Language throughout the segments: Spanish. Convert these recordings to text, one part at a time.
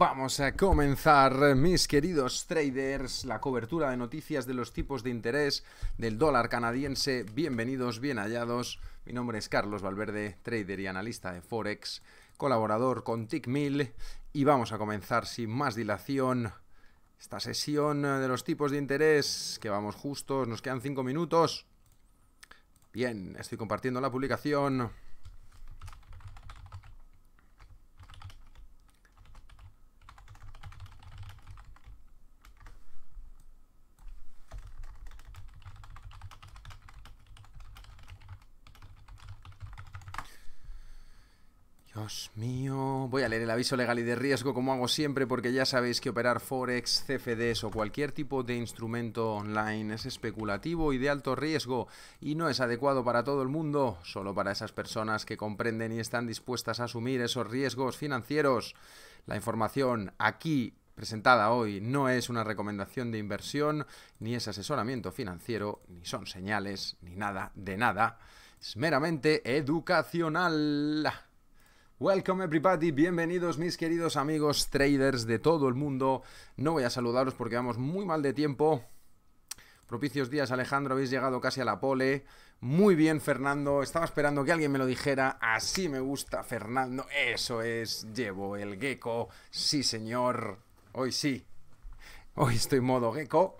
Vamos a comenzar, mis queridos traders, la cobertura de noticias de los tipos de interés del dólar canadiense. Bienvenidos, bien hallados. Mi nombre es Carlos Valverde, trader y analista de Forex, colaborador con TICMIL. Y vamos a comenzar sin más dilación esta sesión de los tipos de interés, que vamos justos, nos quedan cinco minutos. Bien, estoy compartiendo la publicación. mío. Voy a leer el aviso legal y de riesgo como hago siempre porque ya sabéis que operar forex, CFDs o cualquier tipo de instrumento online es especulativo y de alto riesgo y no es adecuado para todo el mundo, solo para esas personas que comprenden y están dispuestas a asumir esos riesgos financieros. La información aquí presentada hoy no es una recomendación de inversión, ni es asesoramiento financiero, ni son señales, ni nada de nada. Es meramente educacional. Welcome everybody, bienvenidos mis queridos amigos traders de todo el mundo. No voy a saludaros porque vamos muy mal de tiempo. Propicios días Alejandro, habéis llegado casi a la pole. Muy bien Fernando, estaba esperando que alguien me lo dijera. Así me gusta Fernando, eso es, llevo el gecko. Sí señor, hoy sí. Hoy estoy modo gecko.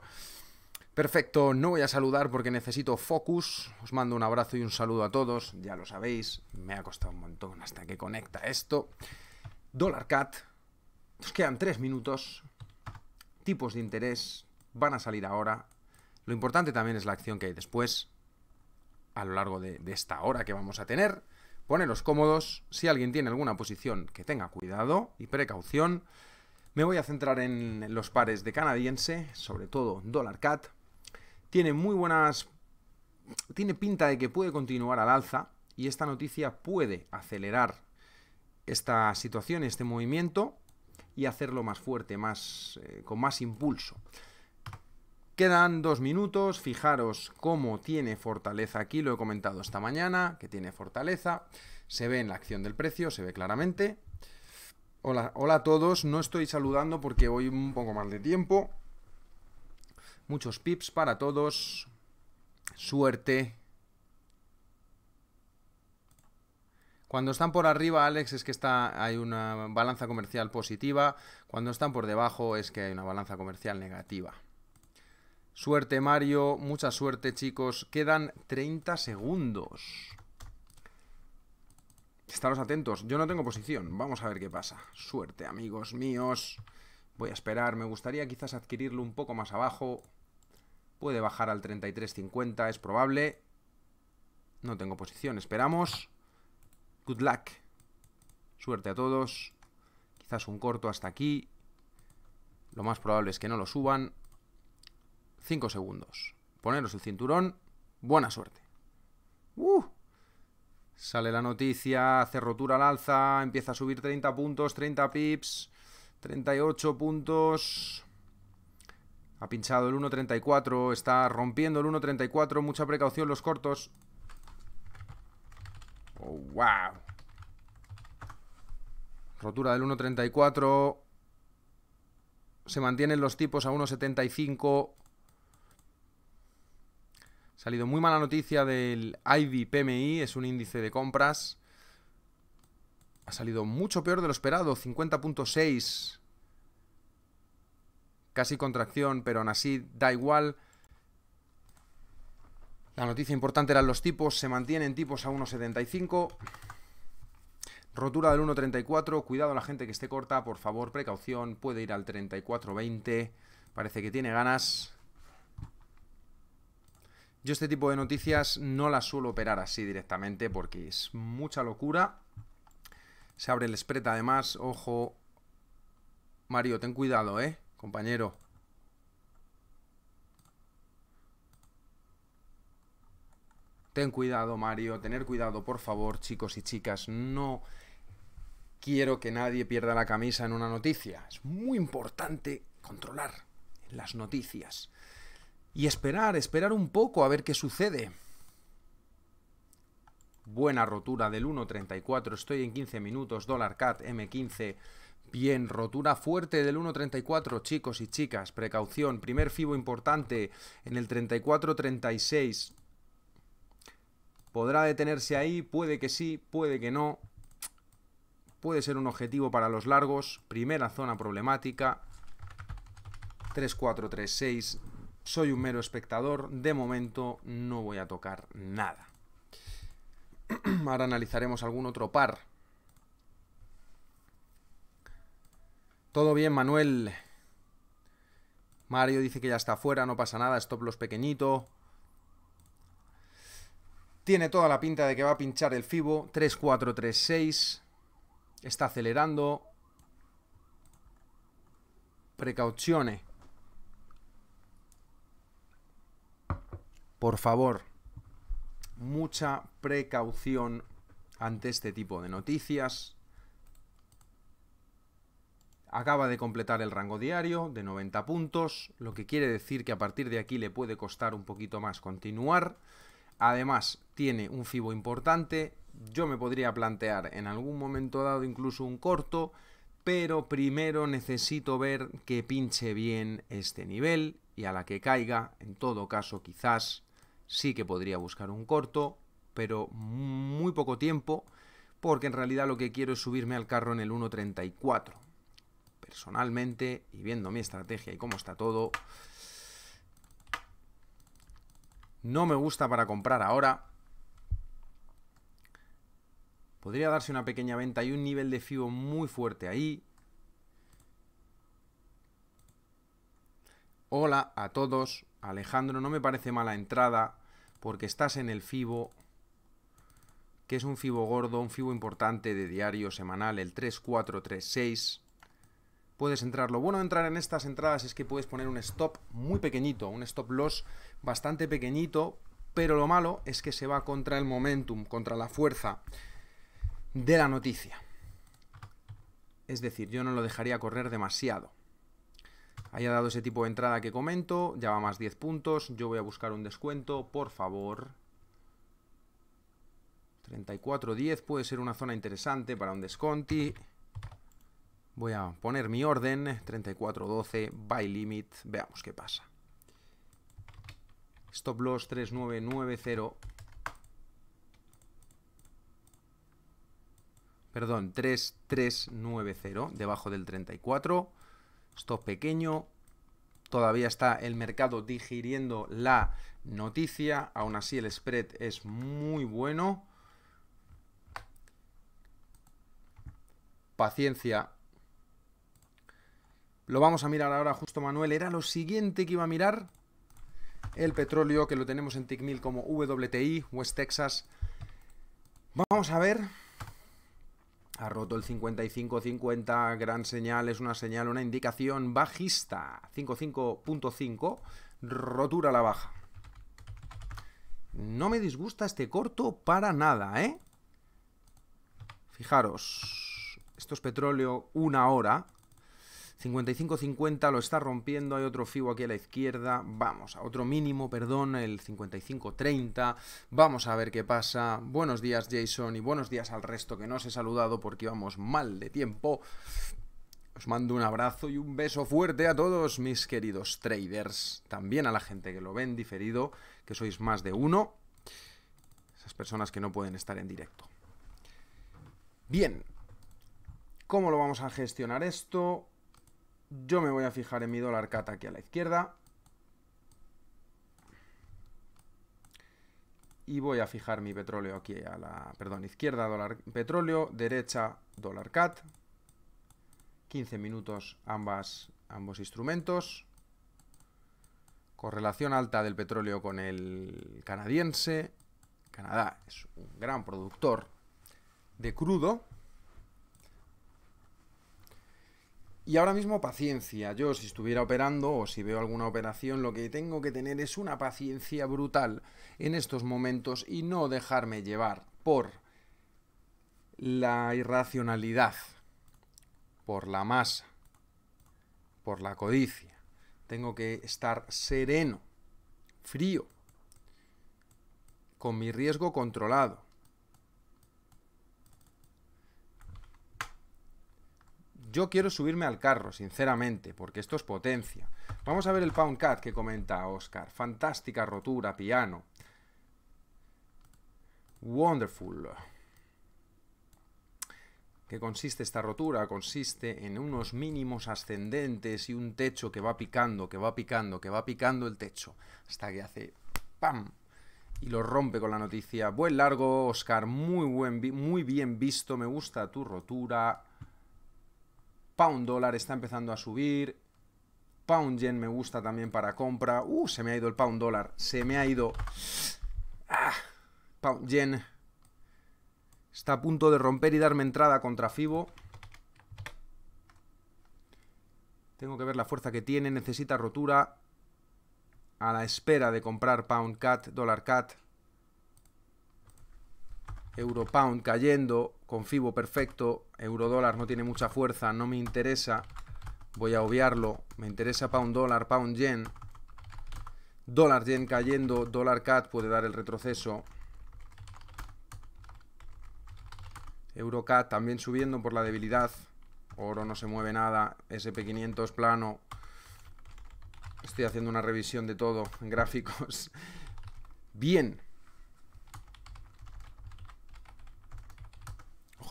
Perfecto, no voy a saludar porque necesito focus. Os mando un abrazo y un saludo a todos. Ya lo sabéis, me ha costado un montón hasta que conecta esto. Dollar Cat. Nos quedan tres minutos. Tipos de interés van a salir ahora. Lo importante también es la acción que hay después, a lo largo de, esta hora que vamos a tener. Poneros cómodos. Si alguien tiene alguna posición, que tenga cuidado y precaución. Me voy a centrar en los pares de canadiense, sobre todo Dólar Cat, tiene muy buenas... Tiene pinta de que puede continuar al alza y esta noticia puede acelerar esta situación, este movimiento y hacerlo más fuerte, más, eh, con más impulso. Quedan dos minutos, fijaros cómo tiene fortaleza aquí, lo he comentado esta mañana, que tiene fortaleza, se ve en la acción del precio, se ve claramente. Hola, hola a todos, no estoy saludando porque voy un poco más de tiempo, Muchos pips para todos. Suerte. Cuando están por arriba, Alex, es que está, hay una balanza comercial positiva. Cuando están por debajo, es que hay una balanza comercial negativa. Suerte, Mario. Mucha suerte, chicos. Quedan 30 segundos. Estaros atentos. Yo no tengo posición. Vamos a ver qué pasa. Suerte, amigos míos. Voy a esperar. Me gustaría quizás adquirirlo un poco más abajo. Puede bajar al 33.50, es probable. No tengo posición, esperamos. Good luck. Suerte a todos. Quizás un corto hasta aquí. Lo más probable es que no lo suban. 5 segundos. Poneros el cinturón. Buena suerte. Uh. Sale la noticia, hace rotura al alza, empieza a subir 30 puntos, 30 pips, 38 puntos. Ha pinchado el 1.34, está rompiendo el 1.34, mucha precaución los cortos. ¡Wow! Oh, Rotura del 1.34. Se mantienen los tipos a 1.75. Salido muy mala noticia del Ivy PMI, es un índice de compras. Ha salido mucho peor de lo esperado, 50.6 casi contracción, pero aún así da igual. La noticia importante eran los tipos, se mantienen tipos a 1,75. Rotura del 1,34, cuidado la gente que esté corta, por favor, precaución, puede ir al 34,20, parece que tiene ganas. Yo este tipo de noticias no las suelo operar así directamente porque es mucha locura. Se abre el spread además, ojo. Mario, ten cuidado, ¿eh? compañero. Ten cuidado, Mario, tener cuidado, por favor, chicos y chicas. No quiero que nadie pierda la camisa en una noticia. Es muy importante controlar las noticias. Y esperar, esperar un poco a ver qué sucede. Buena rotura del 1.34, estoy en 15 minutos, dólar cat M15. Bien, rotura fuerte del 1.34, chicos y chicas, precaución, primer FIBO importante en el 34.36. ¿Podrá detenerse ahí? Puede que sí, puede que no. Puede ser un objetivo para los largos, primera zona problemática, 3.436. Soy un mero espectador, de momento no voy a tocar nada. Ahora analizaremos algún otro par Todo bien, Manuel. Mario dice que ya está fuera, no pasa nada, stop los pequeñito. Tiene toda la pinta de que va a pinchar el Fibo. 3-4-3-6. Está acelerando. Precaucione. Por favor, mucha precaución ante este tipo de noticias. Acaba de completar el rango diario de 90 puntos, lo que quiere decir que a partir de aquí le puede costar un poquito más continuar. Además, tiene un FIBO importante. Yo me podría plantear en algún momento dado incluso un corto, pero primero necesito ver que pinche bien este nivel y a la que caiga, en todo caso quizás sí que podría buscar un corto, pero muy poco tiempo, porque en realidad lo que quiero es subirme al carro en el 1.34 personalmente y viendo mi estrategia y cómo está todo, no me gusta para comprar ahora. Podría darse una pequeña venta y un nivel de FIBO muy fuerte ahí. Hola a todos. Alejandro, no me parece mala entrada porque estás en el FIBO, que es un FIBO gordo, un FIBO importante de diario semanal, el 3436 puedes entrar. Lo bueno de entrar en estas entradas es que puedes poner un stop muy pequeñito, un stop loss bastante pequeñito, pero lo malo es que se va contra el momentum, contra la fuerza de la noticia. Es decir, yo no lo dejaría correr demasiado. Haya dado ese tipo de entrada que comento, ya va más 10 puntos, yo voy a buscar un descuento, por favor. 34.10 puede ser una zona interesante para un desconti. Voy a poner mi orden, 3412, buy limit, veamos qué pasa. Stop loss 3990. Perdón, 3390, debajo del 34. Stop pequeño. Todavía está el mercado digiriendo la noticia. Aún así el spread es muy bueno. Paciencia, lo vamos a mirar ahora justo, Manuel. Era lo siguiente que iba a mirar. El petróleo, que lo tenemos en TICMIL como WTI, West Texas. Vamos a ver. Ha roto el 55.50, gran señal, es una señal, una indicación bajista. 55.5, rotura a la baja. No me disgusta este corto para nada, ¿eh? Fijaros, esto es petróleo una hora, 55.50 lo está rompiendo, hay otro FIBO aquí a la izquierda, vamos, a otro mínimo, perdón, el 55.30, vamos a ver qué pasa. Buenos días Jason y buenos días al resto que no os he saludado porque íbamos mal de tiempo. Os mando un abrazo y un beso fuerte a todos mis queridos traders, también a la gente que lo ven diferido, que sois más de uno, esas personas que no pueden estar en directo. Bien, ¿cómo lo vamos a gestionar esto? Yo me voy a fijar en mi dólar cat aquí a la izquierda. Y voy a fijar mi petróleo aquí a la... Perdón, izquierda dólar petróleo, derecha dólar cat. 15 minutos ambas, ambos instrumentos. Correlación alta del petróleo con el canadiense. Canadá es un gran productor de crudo. Y ahora mismo paciencia. Yo si estuviera operando o si veo alguna operación, lo que tengo que tener es una paciencia brutal en estos momentos y no dejarme llevar por la irracionalidad, por la masa, por la codicia. Tengo que estar sereno, frío, con mi riesgo controlado. Yo quiero subirme al carro, sinceramente, porque esto es potencia. Vamos a ver el Pound Cat que comenta Oscar. Fantástica rotura, piano. Wonderful. ¿Qué consiste esta rotura? Consiste en unos mínimos ascendentes y un techo que va picando, que va picando, que va picando el techo, hasta que hace ¡pam! y lo rompe con la noticia. Buen largo, Oscar, muy, buen, muy bien visto, me gusta tu rotura. Pound dólar está empezando a subir. Pound yen me gusta también para compra. Uh, se me ha ido el pound dólar. Se me ha ido. Ah, pound yen está a punto de romper y darme entrada contra Fibo. Tengo que ver la fuerza que tiene. Necesita rotura. A la espera de comprar pound cat, dólar cat. Euro pound cayendo fibo perfecto. Eurodólar no tiene mucha fuerza, no me interesa. Voy a obviarlo. Me interesa pound dólar, pound yen. Dólar yen cayendo, dólar cat puede dar el retroceso. Euro también subiendo por la debilidad. Oro no se mueve nada. SP500 plano. Estoy haciendo una revisión de todo en gráficos. Bien.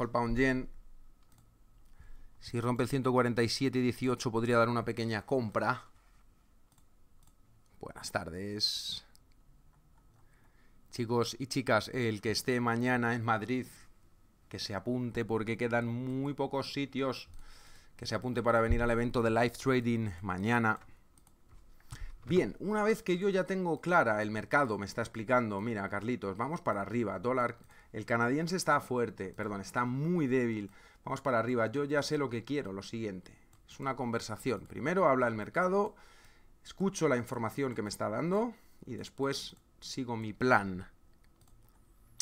pound yen. Si rompe el 147.18 podría dar una pequeña compra. Buenas tardes. Chicos y chicas, el que esté mañana en Madrid, que se apunte porque quedan muy pocos sitios. Que se apunte para venir al evento de live trading mañana. Bien, una vez que yo ya tengo clara el mercado, me está explicando, mira Carlitos, vamos para arriba, dólar el canadiense está fuerte, perdón, está muy débil. Vamos para arriba, yo ya sé lo que quiero, lo siguiente. Es una conversación. Primero habla el mercado, escucho la información que me está dando y después sigo mi plan.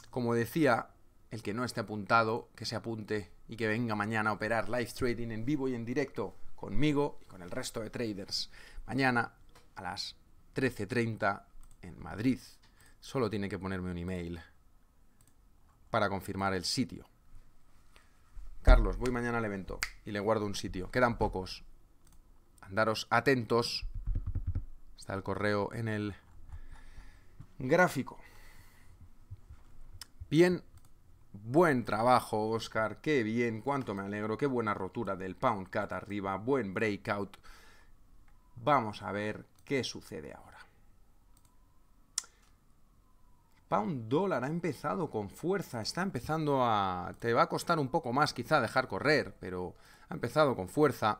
Como decía, el que no esté apuntado, que se apunte y que venga mañana a operar live trading en vivo y en directo conmigo y con el resto de traders. Mañana a las 13.30 en Madrid. Solo tiene que ponerme un email para confirmar el sitio. Carlos, voy mañana al evento y le guardo un sitio. Quedan pocos. Andaros atentos. Está el correo en el gráfico. Bien, buen trabajo, Oscar. Qué bien, cuánto me alegro. Qué buena rotura del Pound Cat arriba. Buen breakout. Vamos a ver qué sucede ahora. un dólar, ha empezado con fuerza, está empezando a... Te va a costar un poco más quizá dejar correr, pero ha empezado con fuerza.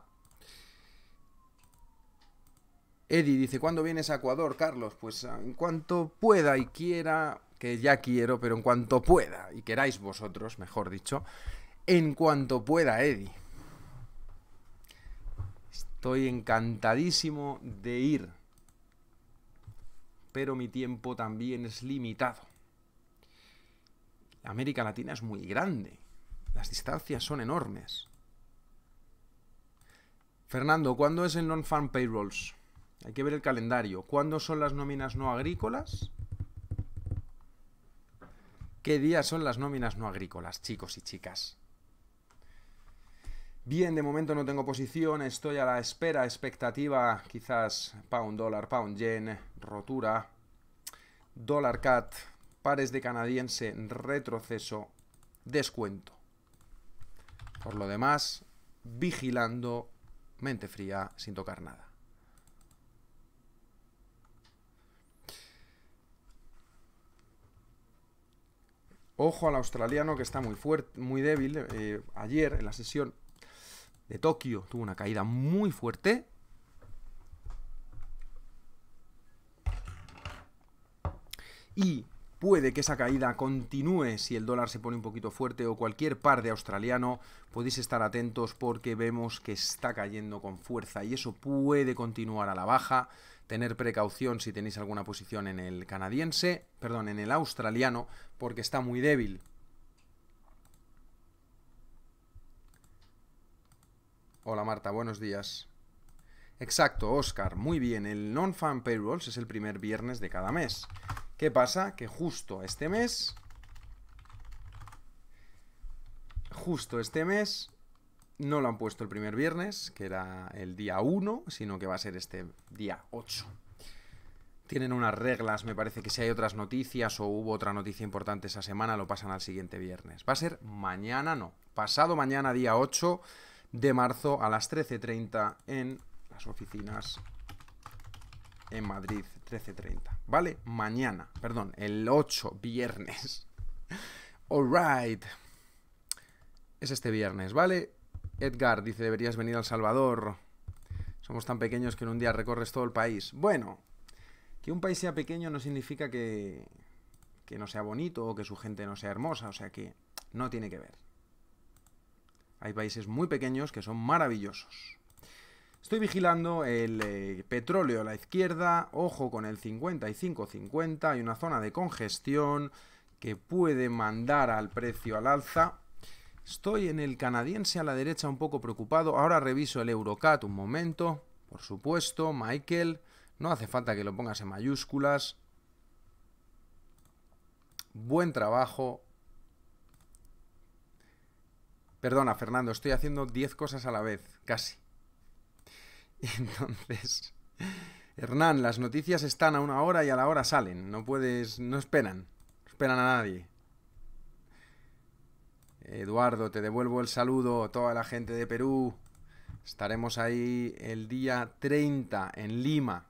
Eddie dice, ¿cuándo vienes a Ecuador, Carlos? Pues ah, en cuanto pueda y quiera, que ya quiero, pero en cuanto pueda, y queráis vosotros, mejor dicho, en cuanto pueda, Eddie. Estoy encantadísimo de ir pero mi tiempo también es limitado. América Latina es muy grande, las distancias son enormes. Fernando, ¿cuándo es el non-farm payrolls? Hay que ver el calendario. ¿Cuándo son las nóminas no agrícolas? ¿Qué días son las nóminas no agrícolas, chicos y chicas? Bien, de momento no tengo posición, estoy a la espera, expectativa, quizás pound dólar, pound yen, rotura, dólar cat, pares de canadiense, retroceso, descuento. Por lo demás, vigilando, mente fría, sin tocar nada. Ojo al australiano que está muy fuerte, muy débil. Eh, ayer en la sesión de Tokio tuvo una caída muy fuerte. Y puede que esa caída continúe si el dólar se pone un poquito fuerte o cualquier par de australiano. Podéis estar atentos porque vemos que está cayendo con fuerza y eso puede continuar a la baja. Tener precaución si tenéis alguna posición en el canadiense, perdón, en el australiano, porque está muy débil. Hola Marta, buenos días. Exacto, Oscar, muy bien. El non-fan payrolls es el primer viernes de cada mes. ¿Qué pasa? Que justo este mes... Justo este mes no lo han puesto el primer viernes, que era el día 1, sino que va a ser este día 8. Tienen unas reglas, me parece que si hay otras noticias o hubo otra noticia importante esa semana, lo pasan al siguiente viernes. Va a ser mañana, no. Pasado mañana, día 8, de marzo a las 13.30 en las oficinas en Madrid, 13.30, ¿vale? Mañana, perdón, el 8, viernes. Alright. Es este viernes, ¿vale? Edgar dice, deberías venir al Salvador. Somos tan pequeños que en un día recorres todo el país. Bueno, que un país sea pequeño no significa que, que no sea bonito o que su gente no sea hermosa, o sea que no tiene que ver. Hay países muy pequeños que son maravillosos. Estoy vigilando el eh, petróleo a la izquierda, ojo con el 55-50, hay una zona de congestión que puede mandar al precio al alza. Estoy en el canadiense a la derecha un poco preocupado, ahora reviso el Eurocat un momento, por supuesto, Michael, no hace falta que lo pongas en mayúsculas. Buen trabajo, Perdona, Fernando, estoy haciendo 10 cosas a la vez, casi. entonces, Hernán, las noticias están a una hora y a la hora salen. No puedes, no esperan, no esperan a nadie. Eduardo, te devuelvo el saludo a toda la gente de Perú. Estaremos ahí el día 30 en Lima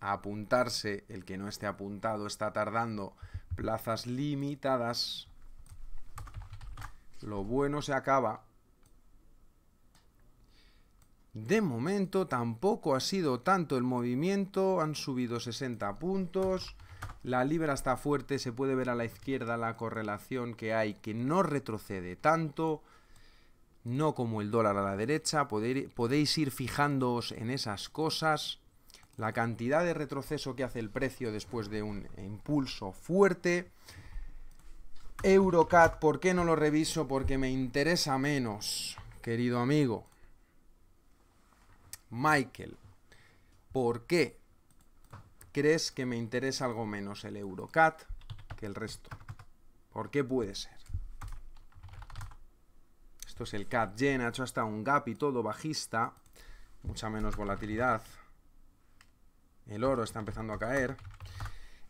a apuntarse. El que no esté apuntado está tardando. Plazas limitadas. Lo bueno se acaba. De momento tampoco ha sido tanto el movimiento, han subido 60 puntos, la libra está fuerte, se puede ver a la izquierda la correlación que hay, que no retrocede tanto, no como el dólar a la derecha, podéis ir fijándoos en esas cosas, la cantidad de retroceso que hace el precio después de un impulso fuerte, Eurocat, ¿por qué no lo reviso? Porque me interesa menos, querido amigo. Michael, ¿por qué crees que me interesa algo menos el Eurocat que el resto? ¿Por qué puede ser? Esto es el CAT Gen, ha hecho hasta un gap y todo bajista, mucha menos volatilidad. El oro está empezando a caer.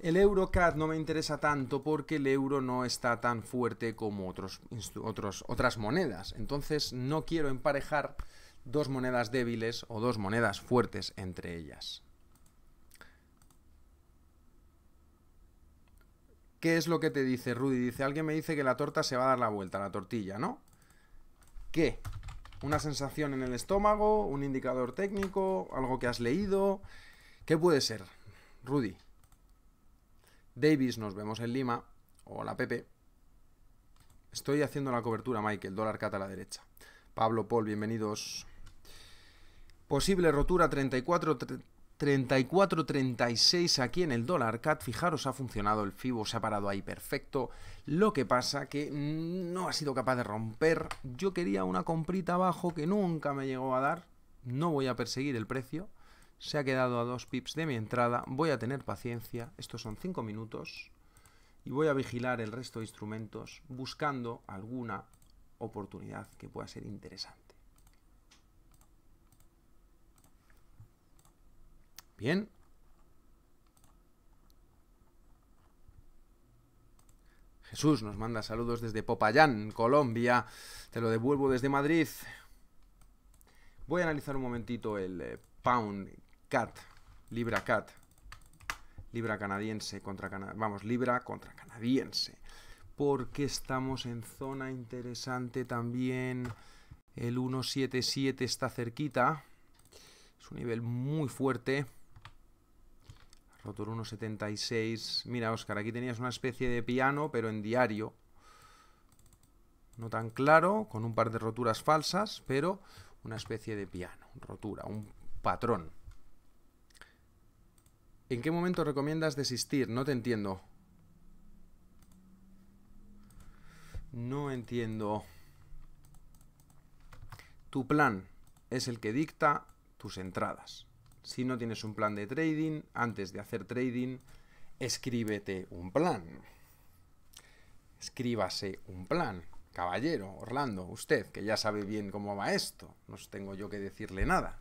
El eurocat no me interesa tanto porque el euro no está tan fuerte como otros, otras monedas. Entonces no quiero emparejar dos monedas débiles o dos monedas fuertes entre ellas. ¿Qué es lo que te dice Rudy? Dice, alguien me dice que la torta se va a dar la vuelta, la tortilla, ¿no? ¿Qué? ¿Una sensación en el estómago? ¿Un indicador técnico? ¿Algo que has leído? ¿Qué puede ser, Rudy? Davis, nos vemos en Lima. Hola, Pepe. Estoy haciendo la cobertura, Michael. Dólar cat a la derecha. Pablo, Paul, bienvenidos. Posible rotura 34, 36 aquí en el dólar cat. Fijaros, ha funcionado el FIBO, se ha parado ahí perfecto. Lo que pasa que no ha sido capaz de romper. Yo quería una comprita abajo que nunca me llegó a dar. No voy a perseguir el precio se ha quedado a dos pips de mi entrada, voy a tener paciencia, estos son cinco minutos, y voy a vigilar el resto de instrumentos buscando alguna oportunidad que pueda ser interesante. Bien. Jesús nos manda saludos desde Popayán, Colombia. Te lo devuelvo desde Madrid. Voy a analizar un momentito el eh, pound Libra Cat, Libra canadiense contra canadiense, vamos, Libra contra canadiense, porque estamos en zona interesante también, el 177 está cerquita, es un nivel muy fuerte, rotor 176, mira Oscar, aquí tenías una especie de piano, pero en diario, no tan claro, con un par de roturas falsas, pero una especie de piano, rotura, un patrón. ¿En qué momento recomiendas desistir? No te entiendo. No entiendo. Tu plan es el que dicta tus entradas. Si no tienes un plan de trading, antes de hacer trading, escríbete un plan. Escríbase un plan. Caballero, Orlando, usted, que ya sabe bien cómo va esto, no tengo yo que decirle nada.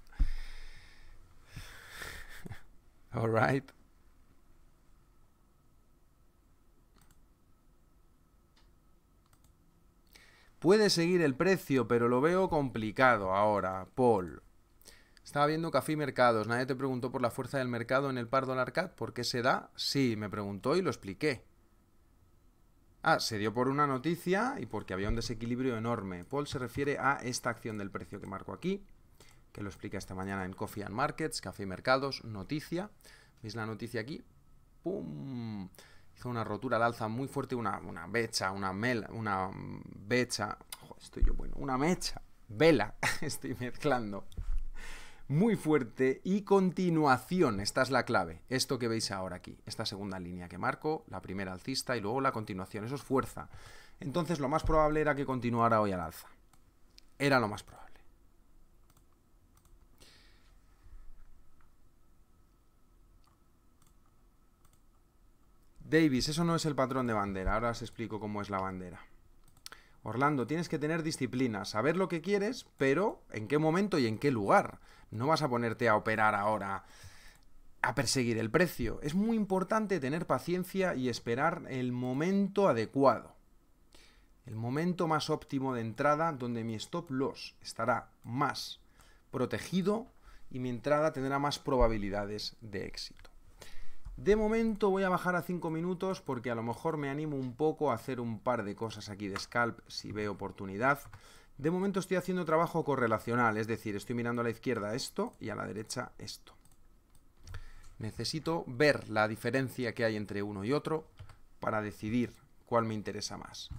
Puede seguir el precio, pero lo veo complicado ahora, Paul. Estaba viendo Café Mercados. Nadie te preguntó por la fuerza del mercado en el par dólar cat. ¿Por qué se da? Sí, me preguntó y lo expliqué. Ah, se dio por una noticia y porque había un desequilibrio enorme. Paul se refiere a esta acción del precio que marco aquí que lo explica esta mañana en Coffee and Markets, Café y Mercados, noticia. ¿Veis la noticia aquí? ¡Pum! Hizo una rotura al alza muy fuerte, una, una becha, una mela, una becha. estoy yo bueno, una mecha, vela, estoy mezclando. Muy fuerte y continuación, esta es la clave. Esto que veis ahora aquí, esta segunda línea que marco, la primera alcista y luego la continuación, eso es fuerza. Entonces lo más probable era que continuara hoy al alza. Era lo más probable. Davis, eso no es el patrón de bandera. Ahora os explico cómo es la bandera. Orlando, tienes que tener disciplina, saber lo que quieres, pero en qué momento y en qué lugar. No vas a ponerte a operar ahora, a perseguir el precio. Es muy importante tener paciencia y esperar el momento adecuado. El momento más óptimo de entrada donde mi stop loss estará más protegido y mi entrada tendrá más probabilidades de éxito. De momento voy a bajar a 5 minutos porque a lo mejor me animo un poco a hacer un par de cosas aquí de scalp si veo oportunidad. De momento estoy haciendo trabajo correlacional, es decir, estoy mirando a la izquierda esto y a la derecha esto. Necesito ver la diferencia que hay entre uno y otro para decidir cuál me interesa más.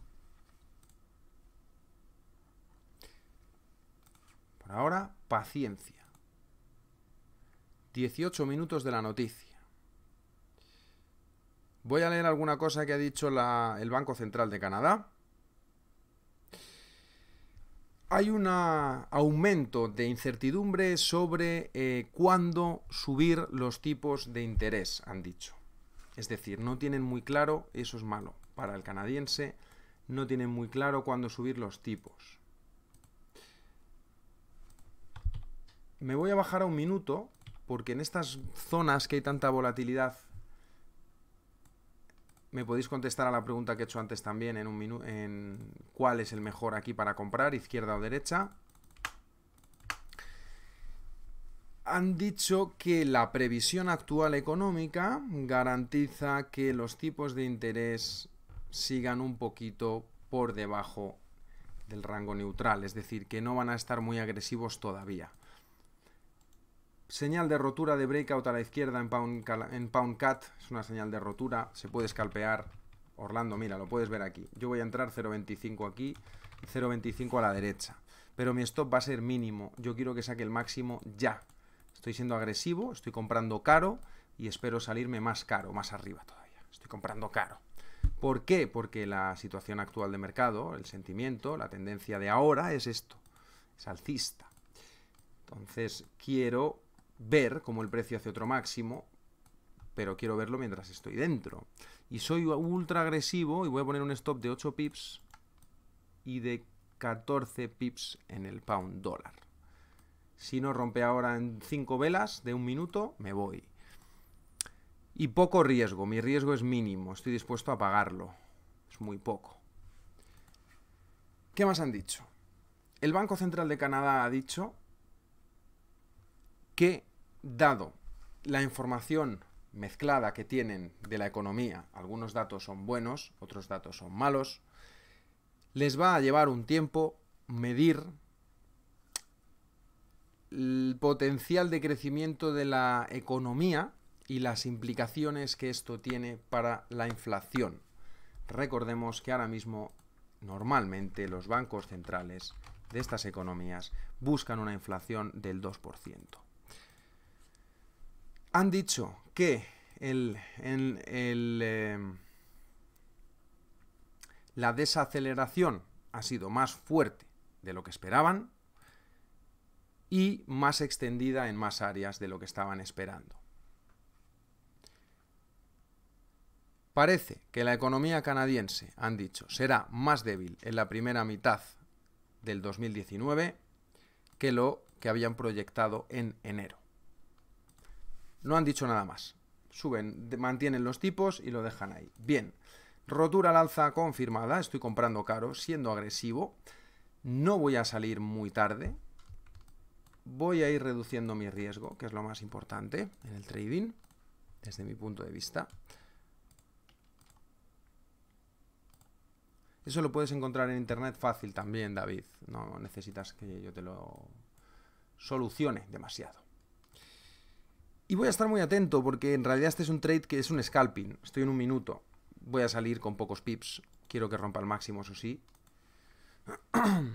Por ahora, paciencia. 18 minutos de la noticia. Voy a leer alguna cosa que ha dicho el Banco Central de Canadá. Hay un aumento de incertidumbre sobre eh, cuándo subir los tipos de interés, han dicho. Es decir, no tienen muy claro, eso es malo. Para el canadiense, no tienen muy claro cuándo subir los tipos. Me voy a bajar a un minuto porque en estas zonas que hay tanta volatilidad me podéis contestar a la pregunta que he hecho antes también en un en cuál es el mejor aquí para comprar, izquierda o derecha. han dicho que la previsión actual económica garantiza que los tipos de interés sigan un poquito por debajo del rango neutral, es decir, que no van a estar muy agresivos todavía. Señal de rotura de breakout a la izquierda en pound, en pound cut. Es una señal de rotura. Se puede escalpear. Orlando, mira, lo puedes ver aquí. Yo voy a entrar 0.25 aquí 0.25 a la derecha. Pero mi stop va a ser mínimo. Yo quiero que saque el máximo ya. Estoy siendo agresivo, estoy comprando caro y espero salirme más caro, más arriba todavía. Estoy comprando caro. ¿Por qué? Porque la situación actual de mercado, el sentimiento, la tendencia de ahora es esto. Es alcista. Entonces quiero ver cómo el precio hace otro máximo, pero quiero verlo mientras estoy dentro. Y soy ultra agresivo y voy a poner un stop de 8 pips y de 14 pips en el pound dólar. Si no rompe ahora en 5 velas de un minuto, me voy. Y poco riesgo, mi riesgo es mínimo, estoy dispuesto a pagarlo. Es muy poco. ¿Qué más han dicho? El Banco Central de Canadá ha dicho que dado la información mezclada que tienen de la economía, algunos datos son buenos, otros datos son malos, les va a llevar un tiempo medir el potencial de crecimiento de la economía y las implicaciones que esto tiene para la inflación. Recordemos que ahora mismo normalmente los bancos centrales de estas economías buscan una inflación del 2% han dicho que em, la desaceleración ha sido más fuerte de lo que esperaban y más extendida en más áreas de lo que estaban esperando. Parece que la economía canadiense, han dicho, será más débil en la primera mitad del 2019 que lo que habían proyectado en enero. No han dicho nada más. Suben, mantienen los tipos y lo dejan ahí. Bien, rotura al alza confirmada. Estoy comprando caro, siendo agresivo. No voy a salir muy tarde. Voy a ir reduciendo mi riesgo, que es lo más importante en el trading, desde mi punto de vista. Eso lo puedes encontrar en internet fácil también, David. No necesitas que yo te lo solucione demasiado. Y voy a estar muy atento porque en realidad este es un trade que es un scalping. Estoy en un minuto. Voy a salir con pocos pips. Quiero que rompa el máximo, eso sí.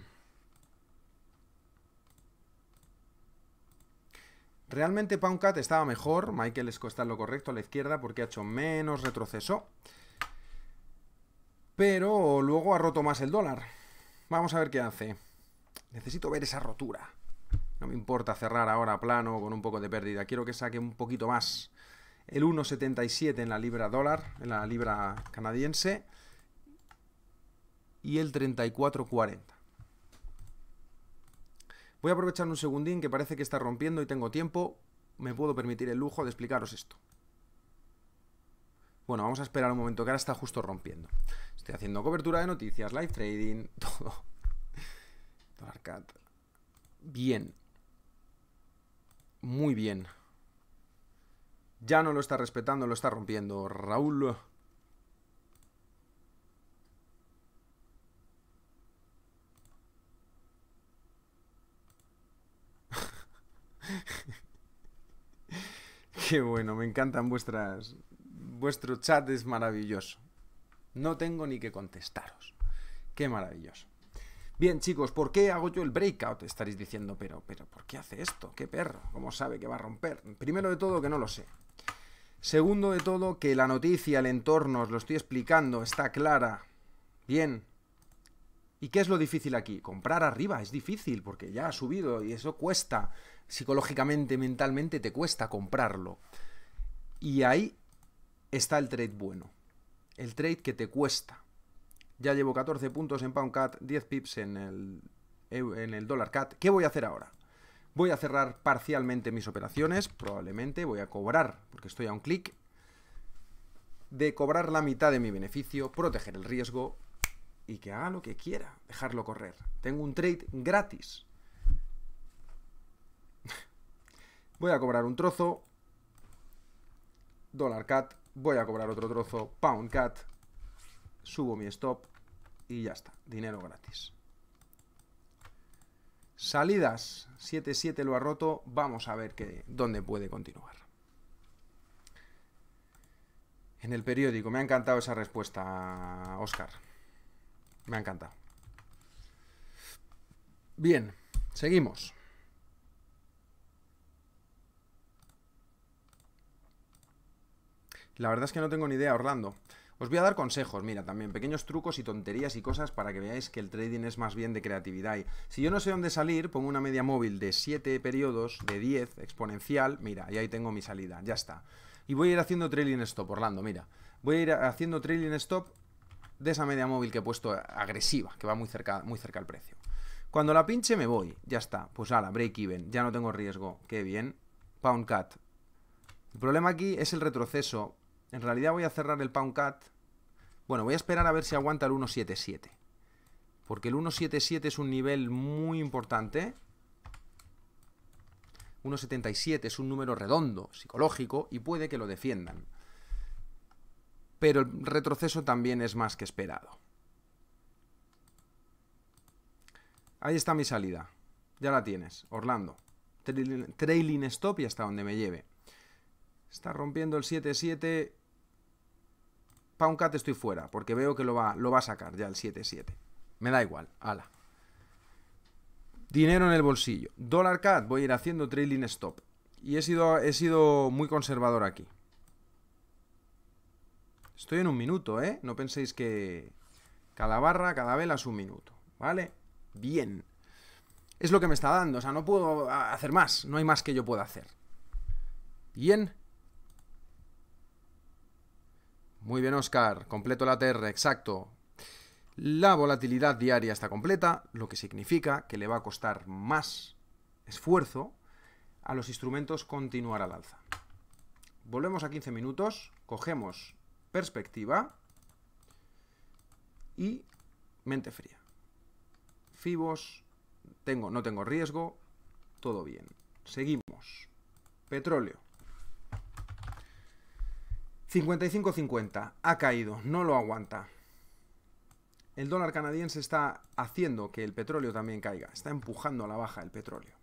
Realmente Poundcat estaba mejor. Michael Scott está en lo correcto a la izquierda porque ha hecho menos retroceso. Pero luego ha roto más el dólar. Vamos a ver qué hace. Necesito ver esa rotura. No me importa cerrar ahora plano con un poco de pérdida. Quiero que saque un poquito más. El 1,77 en la libra dólar, en la libra canadiense. Y el 34,40. Voy a aprovechar un segundín que parece que está rompiendo y tengo tiempo. Me puedo permitir el lujo de explicaros esto. Bueno, vamos a esperar un momento, que ahora está justo rompiendo. Estoy haciendo cobertura de noticias, live trading, todo. Bien muy bien. Ya no lo está respetando, lo está rompiendo. Raúl. Qué bueno, me encantan vuestras... Vuestro chat es maravilloso. No tengo ni que contestaros. Qué maravilloso. Bien, chicos, ¿por qué hago yo el breakout? Estaréis diciendo, pero, pero, ¿por qué hace esto? ¿Qué perro? ¿Cómo sabe que va a romper? Primero de todo, que no lo sé. Segundo de todo, que la noticia, el entorno, os lo estoy explicando, está clara. Bien. ¿Y qué es lo difícil aquí? Comprar arriba es difícil porque ya ha subido y eso cuesta. Psicológicamente, mentalmente, te cuesta comprarlo. Y ahí está el trade bueno. El trade que te cuesta. Ya llevo 14 puntos en PoundCat, 10 pips en el, en Dollar Cat. ¿Qué voy a hacer ahora? Voy a cerrar parcialmente mis operaciones, probablemente. Voy a cobrar, porque estoy a un clic. De cobrar la mitad de mi beneficio, proteger el riesgo y que haga lo que quiera, dejarlo correr. Tengo un trade gratis. Voy a cobrar un trozo. Dollar Cat. Voy a cobrar otro trozo. Pound Cat subo mi stop y ya está, dinero gratis. Salidas, 7-7 lo ha roto, vamos a ver dónde puede continuar. En el periódico, me ha encantado esa respuesta, Oscar. Me ha encantado. Bien, seguimos. La verdad es que no tengo ni idea, Orlando. Os voy a dar consejos, mira, también pequeños trucos y tonterías y cosas para que veáis que el trading es más bien de creatividad. Y si yo no sé dónde salir, pongo una media móvil de 7 periodos, de 10, exponencial, mira, y ahí tengo mi salida, ya está. Y voy a ir haciendo trailing stop, Orlando, mira. Voy a ir haciendo trailing stop de esa media móvil que he puesto agresiva, que va muy cerca, muy cerca al precio. Cuando la pinche me voy, ya está. Pues ala, break even, ya no tengo riesgo. Qué bien. Pound cut. El problema aquí es el retroceso en realidad voy a cerrar el Pound Cat. Bueno, voy a esperar a ver si aguanta el 177. Porque el 177 es un nivel muy importante. 177 es un número redondo, psicológico, y puede que lo defiendan. Pero el retroceso también es más que esperado. Ahí está mi salida. Ya la tienes, Orlando. Trailing stop y hasta donde me lleve. Está rompiendo el 7.7... Poundcat estoy fuera, porque veo que lo va, lo va a sacar ya el 7-7. Me da igual, ala. Dinero en el bolsillo. Dollar Cat, voy a ir haciendo trailing stop. Y he sido, he sido muy conservador aquí. Estoy en un minuto, ¿eh? No penséis que cada barra, cada vela es un minuto, ¿vale? Bien. Es lo que me está dando, o sea, no puedo hacer más, no hay más que yo pueda hacer. Bien. Muy bien, Oscar. Completo la TR, exacto. La volatilidad diaria está completa, lo que significa que le va a costar más esfuerzo a los instrumentos continuar al alza. Volvemos a 15 minutos, cogemos perspectiva y mente fría. Fibos, tengo, no tengo riesgo, todo bien. Seguimos. Petróleo. 55.50, ha caído, no lo aguanta. El dólar canadiense está haciendo que el petróleo también caiga, está empujando a la baja el petróleo.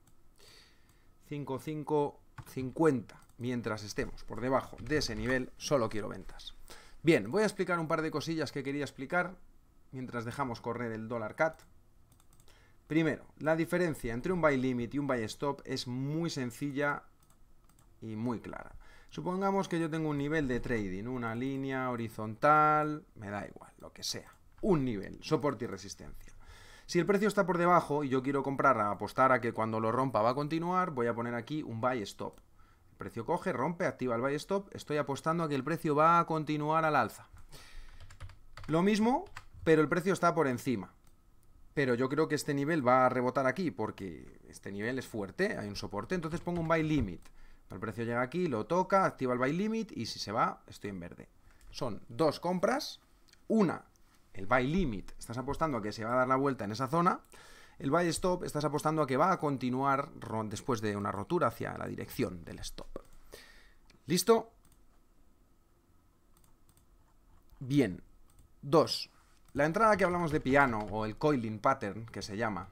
55.50, mientras estemos por debajo de ese nivel, solo quiero ventas. Bien, voy a explicar un par de cosillas que quería explicar mientras dejamos correr el dólar CAT. Primero, la diferencia entre un buy limit y un buy stop es muy sencilla y muy clara. Supongamos que yo tengo un nivel de trading, una línea horizontal, me da igual, lo que sea. Un nivel, soporte y resistencia. Si el precio está por debajo y yo quiero comprar a apostar a que cuando lo rompa va a continuar, voy a poner aquí un buy stop. El precio coge, rompe, activa el buy stop, estoy apostando a que el precio va a continuar al alza. Lo mismo, pero el precio está por encima. Pero yo creo que este nivel va a rebotar aquí porque este nivel es fuerte, hay un soporte, entonces pongo un buy limit. El precio llega aquí, lo toca, activa el buy limit y si se va, estoy en verde. Son dos compras. Una, el buy limit, estás apostando a que se va a dar la vuelta en esa zona. El buy stop, estás apostando a que va a continuar después de una rotura hacia la dirección del stop. ¿Listo? Bien. Dos, la entrada que hablamos de piano o el coiling pattern que se llama,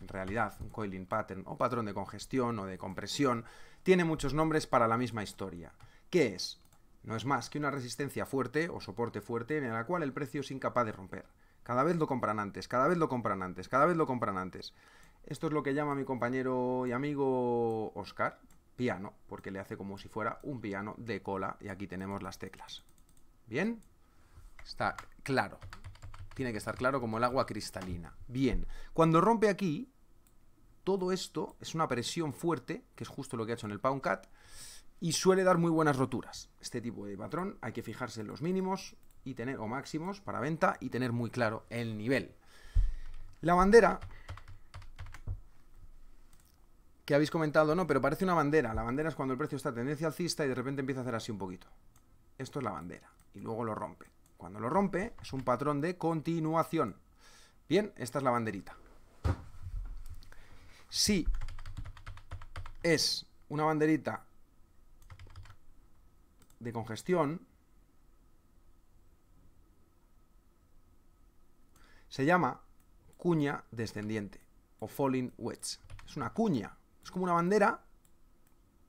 en realidad un coiling pattern o patrón de congestión o de compresión, tiene muchos nombres para la misma historia. ¿Qué es? No es más que una resistencia fuerte o soporte fuerte en la cual el precio es incapaz de romper. Cada vez lo compran antes, cada vez lo compran antes, cada vez lo compran antes. Esto es lo que llama mi compañero y amigo Oscar piano, porque le hace como si fuera un piano de cola y aquí tenemos las teclas. ¿Bien? Está claro. Tiene que estar claro como el agua cristalina. Bien. Cuando rompe aquí, todo esto es una presión fuerte, que es justo lo que ha hecho en el Pound Cat, y suele dar muy buenas roturas. Este tipo de patrón hay que fijarse en los mínimos y tener, o máximos para venta y tener muy claro el nivel. La bandera, que habéis comentado, no, pero parece una bandera. La bandera es cuando el precio está tendencia alcista y de repente empieza a hacer así un poquito. Esto es la bandera y luego lo rompe. Cuando lo rompe es un patrón de continuación. Bien, esta es la banderita. Si es una banderita de congestión, se llama cuña descendiente o falling wedge. Es una cuña, es como una bandera,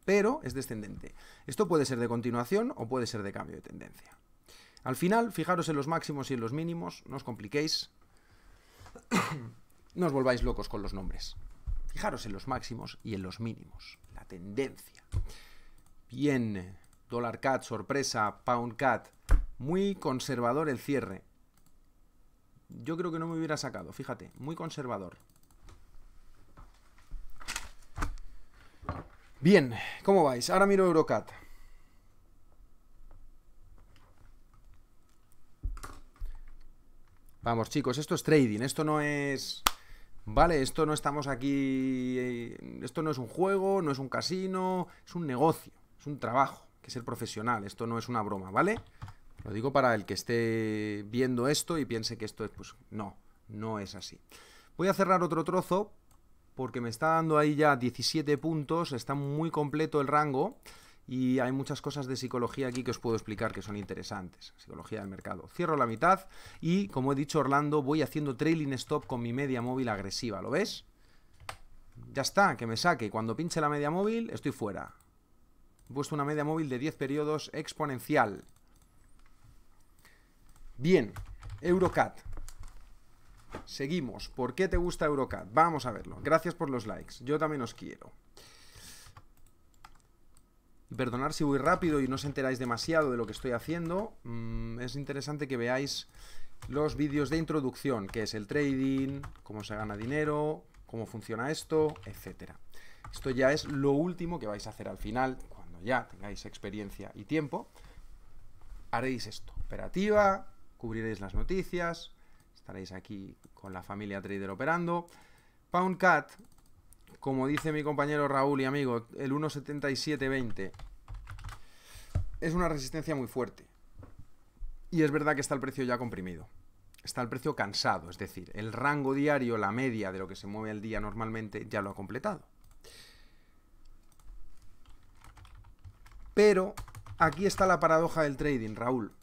pero es descendente. Esto puede ser de continuación o puede ser de cambio de tendencia. Al final, fijaros en los máximos y en los mínimos, no os compliquéis, no os volváis locos con los nombres. Fijaros en los máximos y en los mínimos. La tendencia. Bien. Dólar CAT, sorpresa. Pound CAT. Muy conservador el cierre. Yo creo que no me hubiera sacado, fíjate, muy conservador. Bien, ¿cómo vais? Ahora miro Eurocat. Vamos, chicos, esto es trading, esto no es Vale, esto no estamos aquí, eh, esto no es un juego, no es un casino, es un negocio, es un trabajo, que es profesional, esto no es una broma, ¿vale? Lo digo para el que esté viendo esto y piense que esto es, pues no, no es así. Voy a cerrar otro trozo porque me está dando ahí ya 17 puntos, está muy completo el rango y hay muchas cosas de psicología aquí que os puedo explicar que son interesantes. Psicología del mercado. Cierro la mitad y, como he dicho, Orlando, voy haciendo trailing stop con mi media móvil agresiva. ¿Lo ves? Ya está, que me saque. Cuando pinche la media móvil, estoy fuera. He puesto una media móvil de 10 periodos exponencial. Bien, Eurocat. Seguimos. ¿Por qué te gusta Eurocat? Vamos a verlo. Gracias por los likes. Yo también os quiero. Perdonar si voy rápido y no os enteráis demasiado de lo que estoy haciendo. Mm, es interesante que veáis los vídeos de introducción, que es el trading, cómo se gana dinero, cómo funciona esto, etcétera. Esto ya es lo último que vais a hacer al final, cuando ya tengáis experiencia y tiempo. Haréis esto, operativa, cubriréis las noticias, estaréis aquí con la familia trader operando. Poundcat como dice mi compañero Raúl y amigo, el 1.7720 es una resistencia muy fuerte. Y es verdad que está el precio ya comprimido. Está el precio cansado, es decir, el rango diario, la media de lo que se mueve el día normalmente, ya lo ha completado. Pero aquí está la paradoja del trading, Raúl.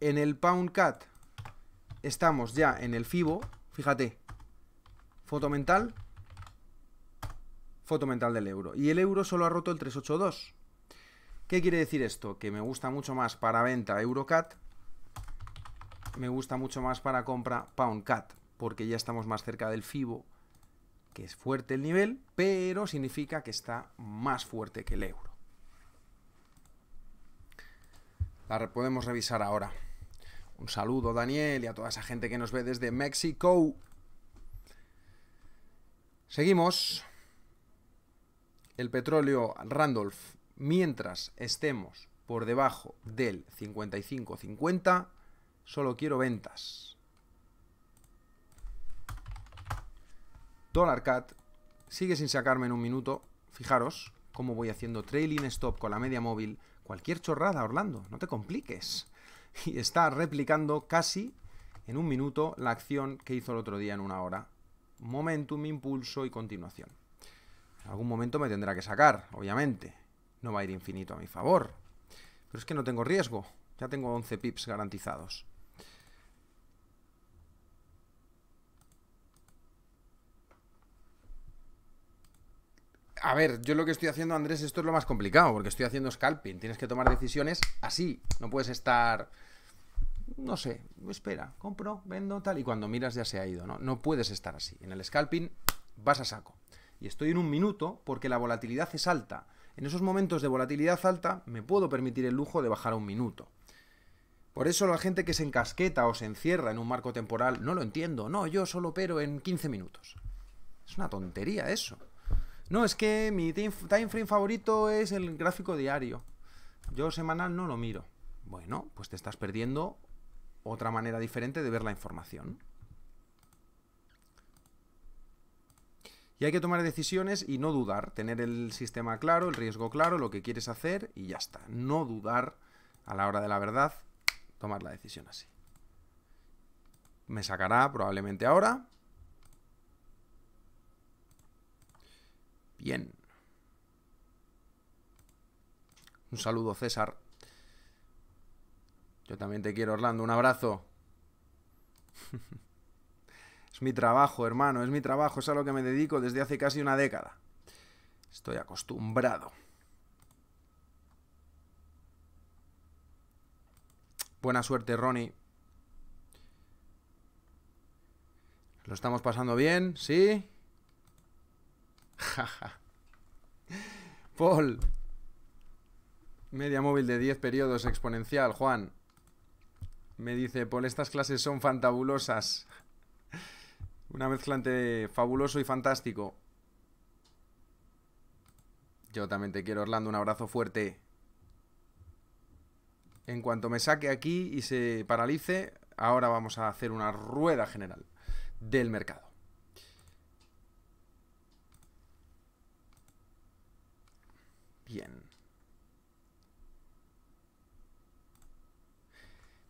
En el Pound Cat estamos ya en el FIBO, fíjate, Foto mental. Foto mental del euro. Y el euro solo ha roto el 382. ¿Qué quiere decir esto? Que me gusta mucho más para venta Eurocat. Me gusta mucho más para compra PoundCat. Porque ya estamos más cerca del FIBO. Que es fuerte el nivel. Pero significa que está más fuerte que el euro. La podemos revisar ahora. Un saludo Daniel y a toda esa gente que nos ve desde México. Seguimos. El petróleo Randolph, mientras estemos por debajo del 55.50, solo quiero ventas. Dollar Cat sigue sin sacarme en un minuto. Fijaros cómo voy haciendo trailing stop con la media móvil. Cualquier chorrada, Orlando, no te compliques. Y está replicando casi en un minuto la acción que hizo el otro día en una hora momentum, impulso y continuación. algún momento me tendrá que sacar, obviamente. No va a ir infinito a mi favor. Pero es que no tengo riesgo. Ya tengo 11 pips garantizados. A ver, yo lo que estoy haciendo, Andrés, esto es lo más complicado, porque estoy haciendo scalping. Tienes que tomar decisiones así. No puedes estar no sé, espera, compro, vendo, tal, y cuando miras ya se ha ido, ¿no? No puedes estar así. En el scalping vas a saco. Y estoy en un minuto porque la volatilidad es alta. En esos momentos de volatilidad alta me puedo permitir el lujo de bajar a un minuto. Por eso la gente que se encasqueta o se encierra en un marco temporal, no lo entiendo. No, yo solo pero en 15 minutos. Es una tontería eso. No, es que mi time frame favorito es el gráfico diario. Yo semanal no lo miro. Bueno, pues te estás perdiendo otra manera diferente de ver la información. Y hay que tomar decisiones y no dudar, tener el sistema claro, el riesgo claro, lo que quieres hacer y ya está. No dudar a la hora de la verdad, tomar la decisión así. Me sacará probablemente ahora. Bien. Un saludo César. Yo también te quiero, Orlando. Un abrazo. es mi trabajo, hermano. Es mi trabajo. Es a lo que me dedico desde hace casi una década. Estoy acostumbrado. Buena suerte, Ronnie. ¿Lo estamos pasando bien? ¿Sí? Jaja. Paul. Media móvil de 10 periodos exponencial, Juan. Me dice, Paul, estas clases son fantabulosas. Una mezcla entre fabuloso y fantástico. Yo también te quiero, Orlando. Un abrazo fuerte. En cuanto me saque aquí y se paralice, ahora vamos a hacer una rueda general del mercado. Bien.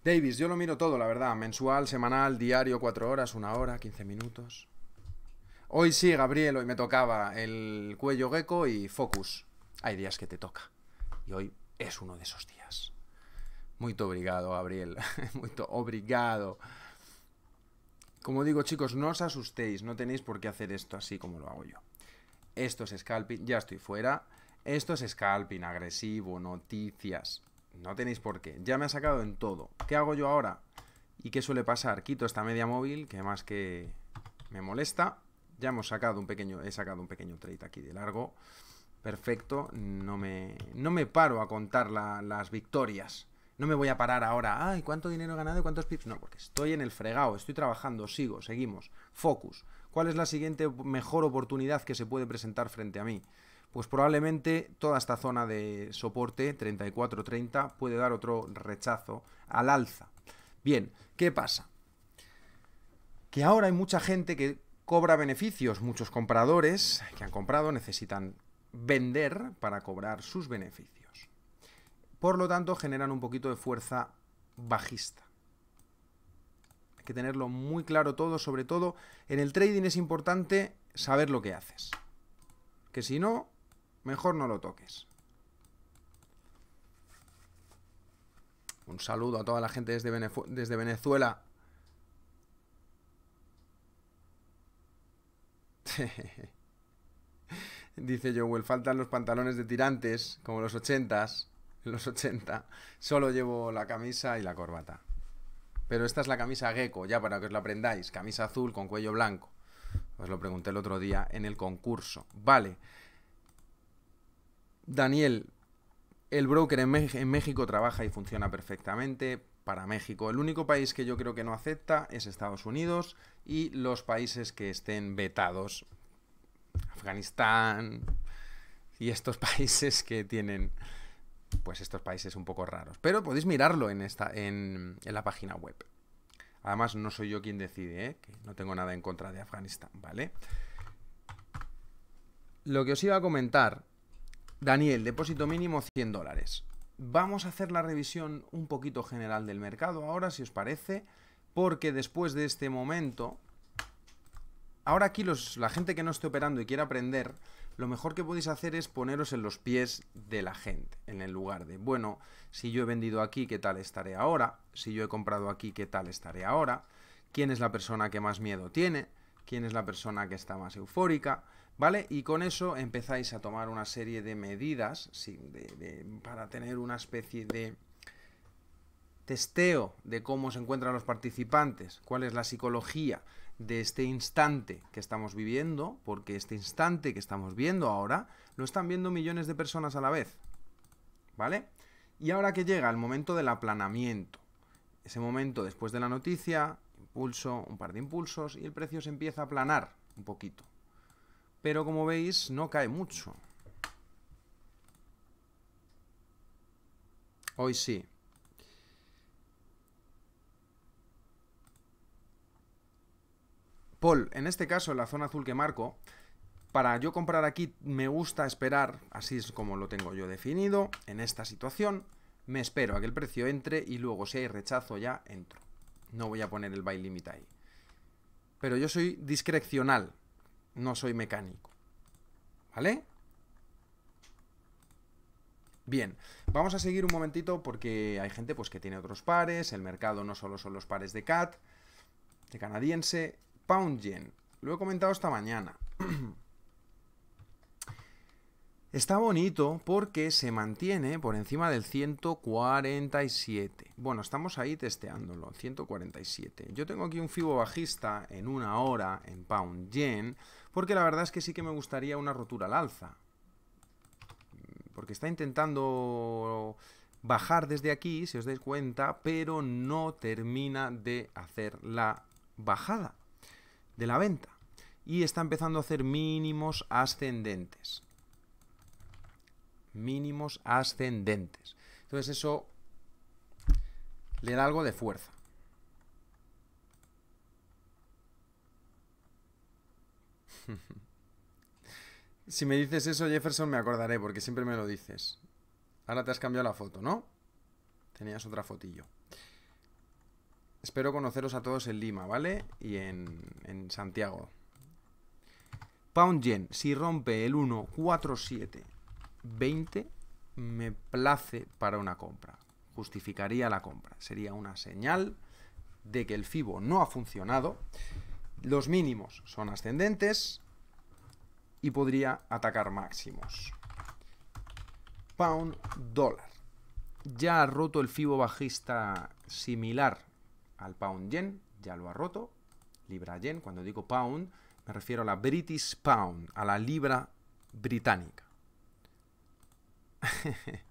Davis, yo lo miro todo, la verdad. Mensual, semanal, diario, cuatro horas, una hora, quince minutos. Hoy sí, Gabriel, hoy me tocaba el cuello gecko y focus. Hay días que te toca. Y hoy es uno de esos días. Muy obrigado, Gabriel. Muy obrigado. Como digo, chicos, no os asustéis. No tenéis por qué hacer esto así como lo hago yo. Esto es scalping. Ya estoy fuera. Esto es scalping, agresivo, noticias. No tenéis por qué. Ya me ha sacado en todo. ¿Qué hago yo ahora? ¿Y qué suele pasar? Quito esta media móvil, que más que me molesta. Ya hemos sacado un pequeño, he sacado un pequeño trade aquí de largo. Perfecto, no me, no me paro a contar las victorias. No me voy a parar ahora, ay, ¿cuánto dinero he ganado y cuántos pips? No, porque estoy en el fregado, estoy trabajando, sigo, seguimos. Focus. ¿Cuál es la siguiente mejor oportunidad que se puede presentar frente a mí? pues probablemente toda esta zona de soporte 34-30 puede dar otro rechazo al alza. Bien, ¿qué pasa? Que ahora hay mucha gente que cobra beneficios, muchos compradores que han comprado necesitan vender para cobrar sus beneficios. Por lo tanto, generan un poquito de fuerza bajista. Hay que tenerlo muy claro todo, sobre todo en el trading es importante saber lo que haces. Que si no, Mejor no lo toques. Un saludo a toda la gente desde, Venezuela. Dice Joel, faltan los pantalones de tirantes, como los ochentas. En los 80 solo llevo la camisa y la corbata. Pero esta es la camisa gecko, ya para que os la aprendáis. Camisa azul con cuello blanco. Os lo pregunté el otro día en el concurso. Vale. Daniel, el broker en, México trabaja y funciona perfectamente para México. El único país que yo creo que no acepta es Estados Unidos y los países que estén vetados. Afganistán y estos países que tienen, pues estos países un poco raros. Pero podéis mirarlo en, esta, en, la página web. Además, no soy yo quien decide, ¿eh? no tengo nada en contra de Afganistán, ¿vale? Lo que os iba a comentar Daniel, depósito mínimo 100 dólares. Vamos a hacer la revisión un poquito general del mercado ahora, si os parece, porque después de este momento, ahora aquí los, la gente que no esté operando y quiera aprender, lo mejor que podéis hacer es poneros en los pies de la gente, en el lugar de, bueno, si yo he vendido aquí, ¿qué tal estaré ahora? Si yo he comprado aquí, ¿qué tal estaré ahora? ¿Quién es la persona que más miedo tiene? ¿Quién es la persona que está más eufórica? ¿Vale? Y con eso empezáis a tomar una serie de medidas para tener una especie de testeo de cómo se encuentran los participantes, cuál es la psicología de este instante que estamos viviendo, porque este instante que estamos viendo ahora lo están viendo millones de personas a la vez. ¿Vale? Y ahora que llega el momento del aplanamiento, ese momento después de la noticia, impulso, un par de impulsos y el precio se empieza a aplanar un poquito. Pero como veis, no cae mucho. Hoy sí. Paul, en este caso, en la zona azul que marco, para yo comprar aquí me gusta esperar, así es como lo tengo yo definido, en esta situación, me espero a que el precio entre y luego si hay rechazo ya entro. No voy a poner el buy limit ahí. Pero yo soy discrecional, no soy mecánico. ¿Vale? Bien, vamos a seguir un momentito porque hay gente pues, que tiene otros pares, el mercado no solo son los pares de CAT, de canadiense, Pound Yen, lo he comentado esta mañana. Está bonito porque se mantiene por encima del 147. Bueno, estamos ahí testeándolo, 147. Yo tengo aquí un fibo bajista en una hora en Pound Yen porque la verdad es que sí que me gustaría una rotura al alza. Porque está intentando bajar desde aquí, si os dais cuenta, pero no termina de hacer la bajada de la venta. Y está empezando a hacer mínimos ascendentes. Mínimos ascendentes. Entonces eso le da algo de fuerza. si me dices eso, Jefferson, me acordaré, porque siempre me lo dices. Ahora te has cambiado la foto, ¿no? Tenías otra fotillo. Espero conoceros a todos en Lima, ¿vale? Y en, Santiago. Pound Yen, si rompe el 14720, me place para una compra. Justificaría la compra. Sería una señal de que el FIBO no ha funcionado los mínimos son ascendentes y podría atacar máximos. Pound dólar. Ya ha roto el FIBO bajista similar al pound yen, ya lo ha roto. Libra yen, cuando digo pound me refiero a la British pound, a la libra británica.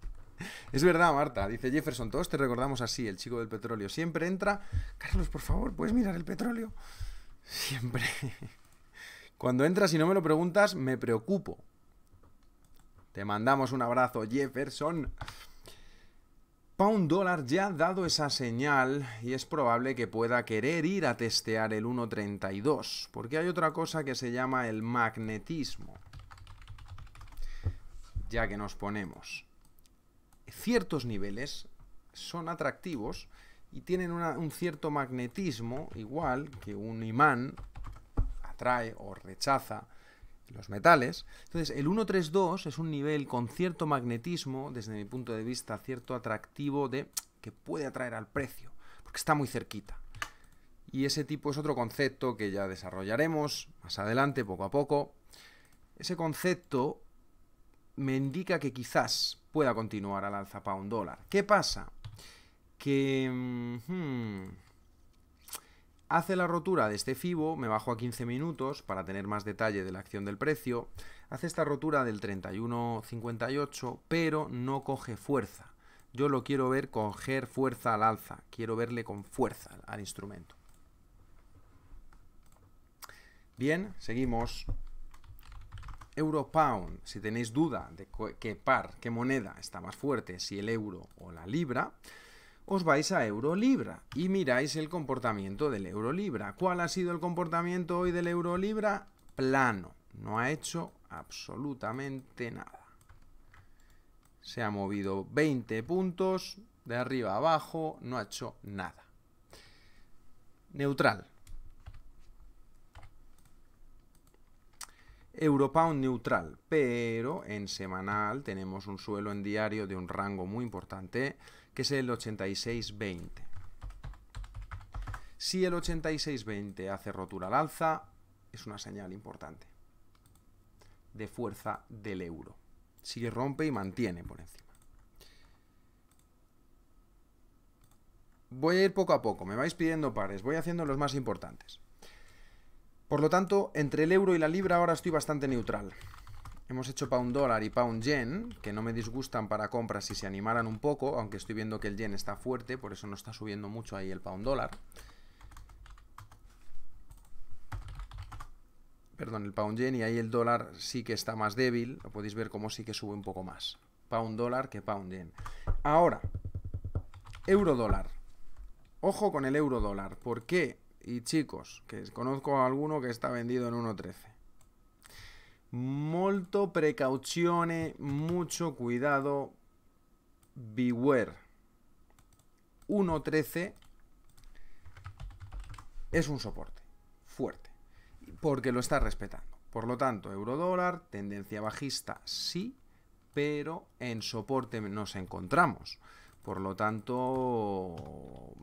Es verdad, Marta, dice Jefferson, todos te recordamos así, el chico del petróleo siempre entra. Carlos, por favor, ¿puedes mirar el petróleo? Siempre. Cuando entras y no me lo preguntas, me preocupo. Te mandamos un abrazo, Jefferson. Pound Dollar ya ha dado esa señal y es probable que pueda querer ir a testear el 1.32, porque hay otra cosa que se llama el magnetismo. Ya que nos ponemos. Ciertos niveles son atractivos y tienen un cierto magnetismo, igual que un imán atrae o rechaza los metales. Entonces, el 132 es un nivel con cierto magnetismo, desde mi punto de vista, cierto atractivo de que puede atraer al precio, porque está muy cerquita. Y ese tipo es otro concepto que ya desarrollaremos más adelante, poco a poco. Ese concepto me indica que quizás pueda continuar al alza un dólar. ¿Qué pasa? que mm, hmm, hace la rotura de este FIBO, me bajo a 15 minutos para tener más detalle de la acción del precio, hace esta rotura del 31.58, pero no coge fuerza. Yo lo quiero ver coger fuerza al alza, quiero verle con fuerza al instrumento. Bien, seguimos. Euro pound, si tenéis duda de qué par, qué moneda está más fuerte, si el euro o la libra, os vais a Eurolibra y miráis el comportamiento del Eurolibra. ¿Cuál ha sido el comportamiento hoy del Eurolibra? Plano. No ha hecho absolutamente nada. Se ha movido 20 puntos de arriba a abajo, no ha hecho nada. Neutral. Europound neutral, pero en semanal tenemos un suelo en diario de un rango muy importante que es el 8620. Si el 8620 hace rotura al alza, es una señal importante de fuerza del euro. Sigue rompe y mantiene por encima. Voy a ir poco a poco, me vais pidiendo pares, voy haciendo los más importantes. Por lo tanto, entre el euro y la libra ahora estoy bastante neutral. Hemos hecho pound dólar y pound yen, que no me disgustan para compras si se animaran un poco, aunque estoy viendo que el yen está fuerte, por eso no está subiendo mucho ahí el pound dólar. Perdón, el pound yen y ahí el dólar sí que está más débil, lo podéis ver como sí que sube un poco más. Pound dólar que pound yen. Ahora, euro dólar. Ojo con el euro dólar. ¿Por qué? Y chicos, que conozco a alguno que está vendido en 1.13 molto precauzione, mucho cuidado, beware. 1.13 es un soporte fuerte, porque lo está respetando. Por lo tanto, euro dólar, tendencia bajista, sí, pero en soporte nos encontramos. Por lo tanto,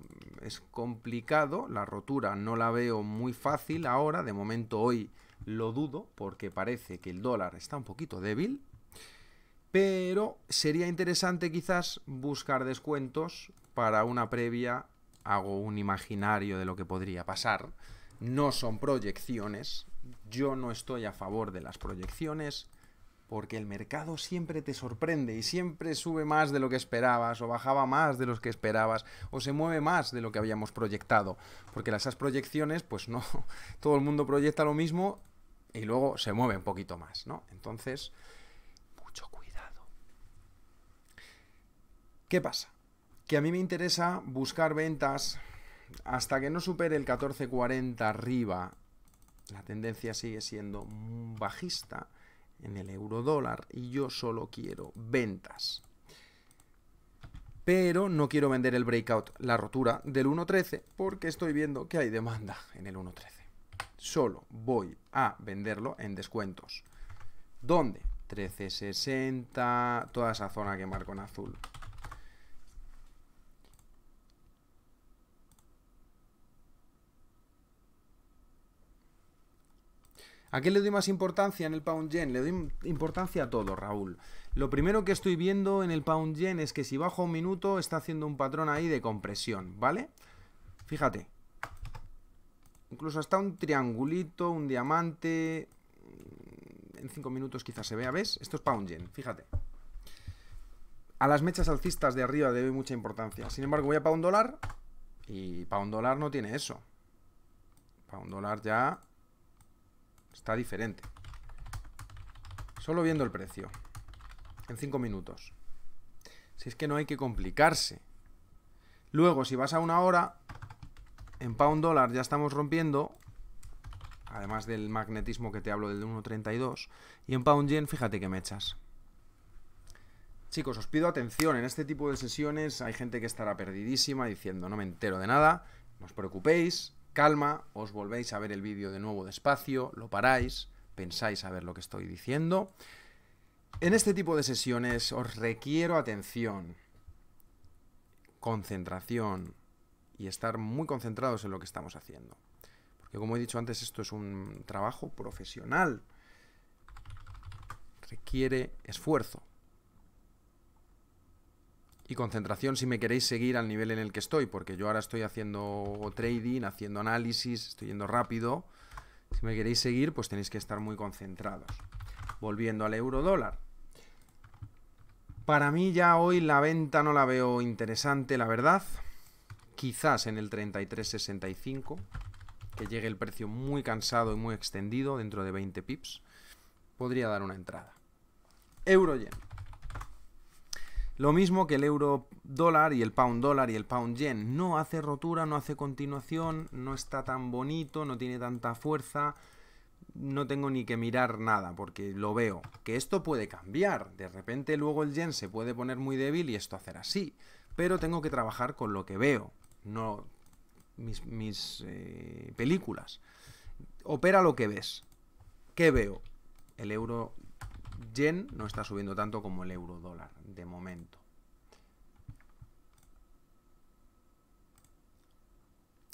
es complicado, la rotura no la veo muy fácil ahora, de momento hoy lo dudo porque parece que el dólar está un poquito débil. Pero sería interesante quizás buscar descuentos para una previa. Hago un imaginario de lo que podría pasar. No son proyecciones. Yo no estoy a favor de las proyecciones porque el mercado siempre te sorprende y siempre sube más de lo que esperabas o bajaba más de lo que esperabas o se mueve más de lo que habíamos proyectado, porque esas proyecciones pues no todo el mundo proyecta lo mismo y luego se mueve un poquito más, ¿no? Entonces, mucho cuidado. ¿Qué pasa? Que a mí me interesa buscar ventas hasta que no supere el 1440 arriba. La tendencia sigue siendo bajista en el euro dólar y yo solo quiero ventas. Pero no quiero vender el breakout, la rotura del 1.13, porque estoy viendo que hay demanda en el 1.13 solo voy a venderlo en descuentos. ¿Dónde? 1360, toda esa zona que marco en azul. ¿A qué le doy más importancia en el pound yen? Le doy importancia a todo, Raúl. Lo primero que estoy viendo en el pound yen es que si bajo un minuto está haciendo un patrón ahí de compresión, ¿vale? Fíjate, Incluso hasta un triangulito, un diamante. Mm, en cinco minutos quizás se vea, ¿ves? Esto es para un yen, fíjate. A las mechas alcistas de arriba debe mucha importancia. Sin embargo, voy a para un dólar y para un dólar no tiene eso. Para un dólar ya está diferente. Solo viendo el precio. En cinco minutos. Si es que no hay que complicarse. Luego, si vas a una hora, en pound dólar ya estamos rompiendo, además del magnetismo que te hablo del 1.32. Y en pound yen, fíjate que me echas. Chicos, os pido atención. En este tipo de sesiones hay gente que estará perdidísima diciendo no me entero de nada. No os preocupéis, calma, os volvéis a ver el vídeo de nuevo despacio, lo paráis, pensáis a ver lo que estoy diciendo. En este tipo de sesiones os requiero atención, concentración, y estar muy concentrados en lo que estamos haciendo. Porque como he dicho antes, esto es un trabajo profesional. Requiere esfuerzo. Y concentración si me queréis seguir al nivel en el que estoy, porque yo ahora estoy haciendo trading, haciendo análisis, estoy yendo rápido. Si me queréis seguir, pues tenéis que estar muy concentrados. Volviendo al euro dólar. Para mí ya hoy la venta no la veo interesante, la verdad quizás en el 33.65, que llegue el precio muy cansado y muy extendido dentro de 20 pips, podría dar una entrada. Euro-yen. Lo mismo que el euro dólar y el pound dólar y el pound yen. No hace rotura, no hace continuación, no está tan bonito, no tiene tanta fuerza. No tengo ni que mirar nada porque lo veo. Que esto puede cambiar. De repente luego el yen se puede poner muy débil y esto hacer así. Pero tengo que trabajar con lo que veo no mis, eh, películas. Opera lo que ves. ¿Qué veo? El euro yen no está subiendo tanto como el euro dólar, de momento.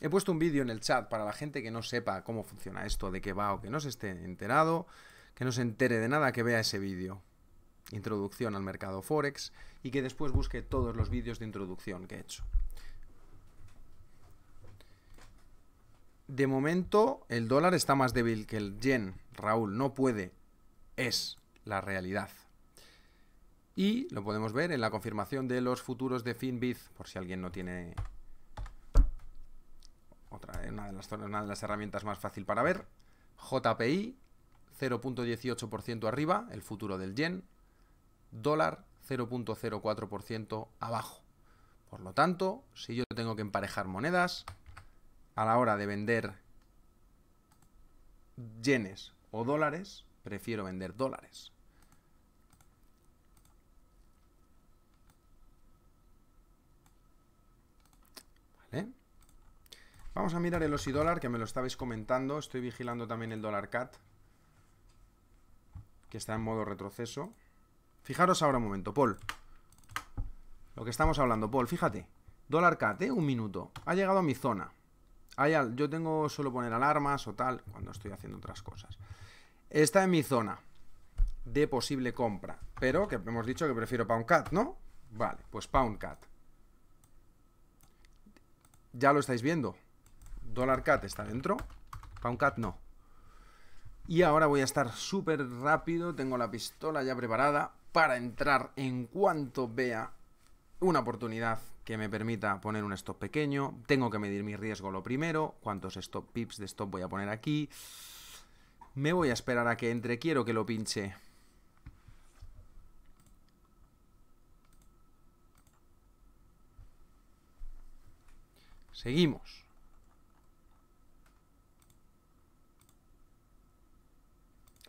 He puesto un vídeo en el chat para la gente que no sepa cómo funciona esto, de qué va o que no se esté enterado, que no se entere de nada, que vea ese vídeo. Introducción al mercado Forex y que después busque todos los vídeos de introducción que he hecho. de momento el dólar está más débil que el yen, Raúl, no puede. Es la realidad. Y lo podemos ver en la confirmación de los futuros de Finbiz, por si alguien no tiene otra, eh, una de las, herramientas más fácil para ver. JPI, 0.18% arriba, el futuro del yen. Dólar, 0.04% abajo. Por lo tanto, si yo tengo que emparejar monedas, a la hora de vender yenes o dólares, prefiero vender dólares. Vamos a mirar el OSI dólar, que me lo estabais comentando. Estoy vigilando también el dólar CAT, que está en modo retroceso. Fijaros ahora un momento, Paul. Lo que estamos hablando, Paul, fíjate. Dólar CAT, ¿eh? un minuto. Ha llegado a mi zona yo tengo, suelo poner alarmas o tal cuando estoy haciendo otras cosas. Está en mi zona de posible compra, pero que hemos dicho que prefiero cat, ¿no? Vale, pues cat. Ya lo estáis viendo. cat está dentro, pound cat no. Y ahora voy a estar súper rápido, tengo la pistola ya preparada para entrar en cuanto vea una oportunidad que me permita poner un stop pequeño. Tengo que medir mi riesgo lo primero. ¿Cuántos stop pips de stop voy a poner aquí? Me voy a esperar a que entre. Quiero que lo pinche. Seguimos.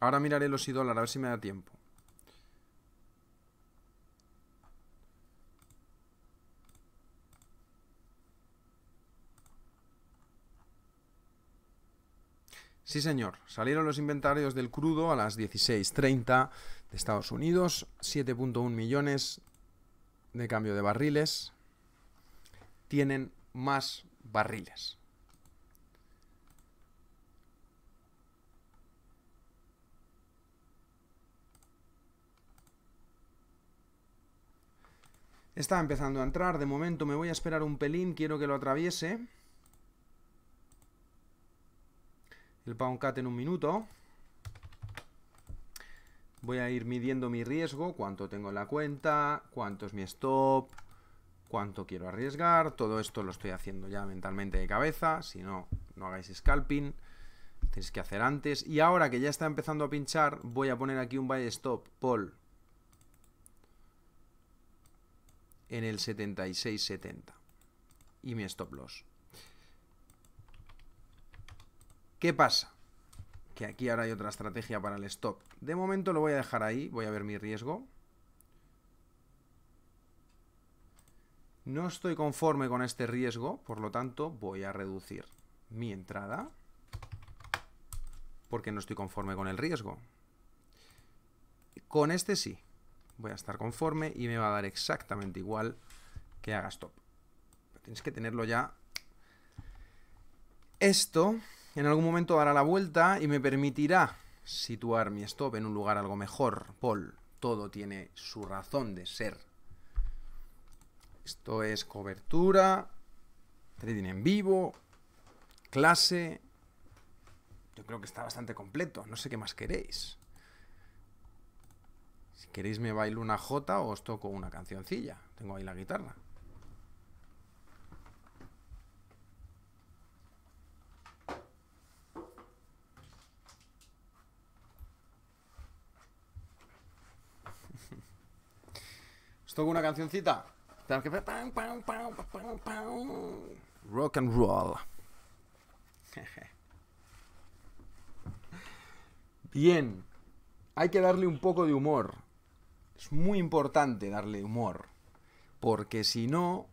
Ahora miraré los ídolos a ver si me da tiempo. Sí, señor. Salieron los inventarios del crudo a las 16.30 de Estados Unidos, 7.1 millones de cambio de barriles. Tienen más barriles. Está empezando a entrar, de momento me voy a esperar un pelín, quiero que lo atraviese. el pound cat en un minuto. Voy a ir midiendo mi riesgo, cuánto tengo en la cuenta, cuánto es mi stop, cuánto quiero arriesgar. Todo esto lo estoy haciendo ya mentalmente de cabeza, si no, no hagáis scalping. Tenéis que hacer antes. Y ahora que ya está empezando a pinchar, voy a poner aquí un buy stop Paul en el 76.70 y mi stop loss. ¿Qué pasa? Que aquí ahora hay otra estrategia para el stop. De momento lo voy a dejar ahí, voy a ver mi riesgo. No estoy conforme con este riesgo, por lo tanto voy a reducir mi entrada porque no estoy conforme con el riesgo. Con este sí, voy a estar conforme y me va a dar exactamente igual que haga stop. Tienes que tenerlo ya. Esto en algún momento dará la vuelta y me permitirá situar mi stop en un lugar algo mejor. Paul, todo tiene su razón de ser. Esto es cobertura, trading en vivo, clase. Yo creo que está bastante completo. No sé qué más queréis. Si queréis me bailo una jota o os toco una cancioncilla. Tengo ahí la guitarra. una cancioncita. Rock and roll. Bien. Hay que darle un poco de humor. Es muy importante darle humor. Porque si no.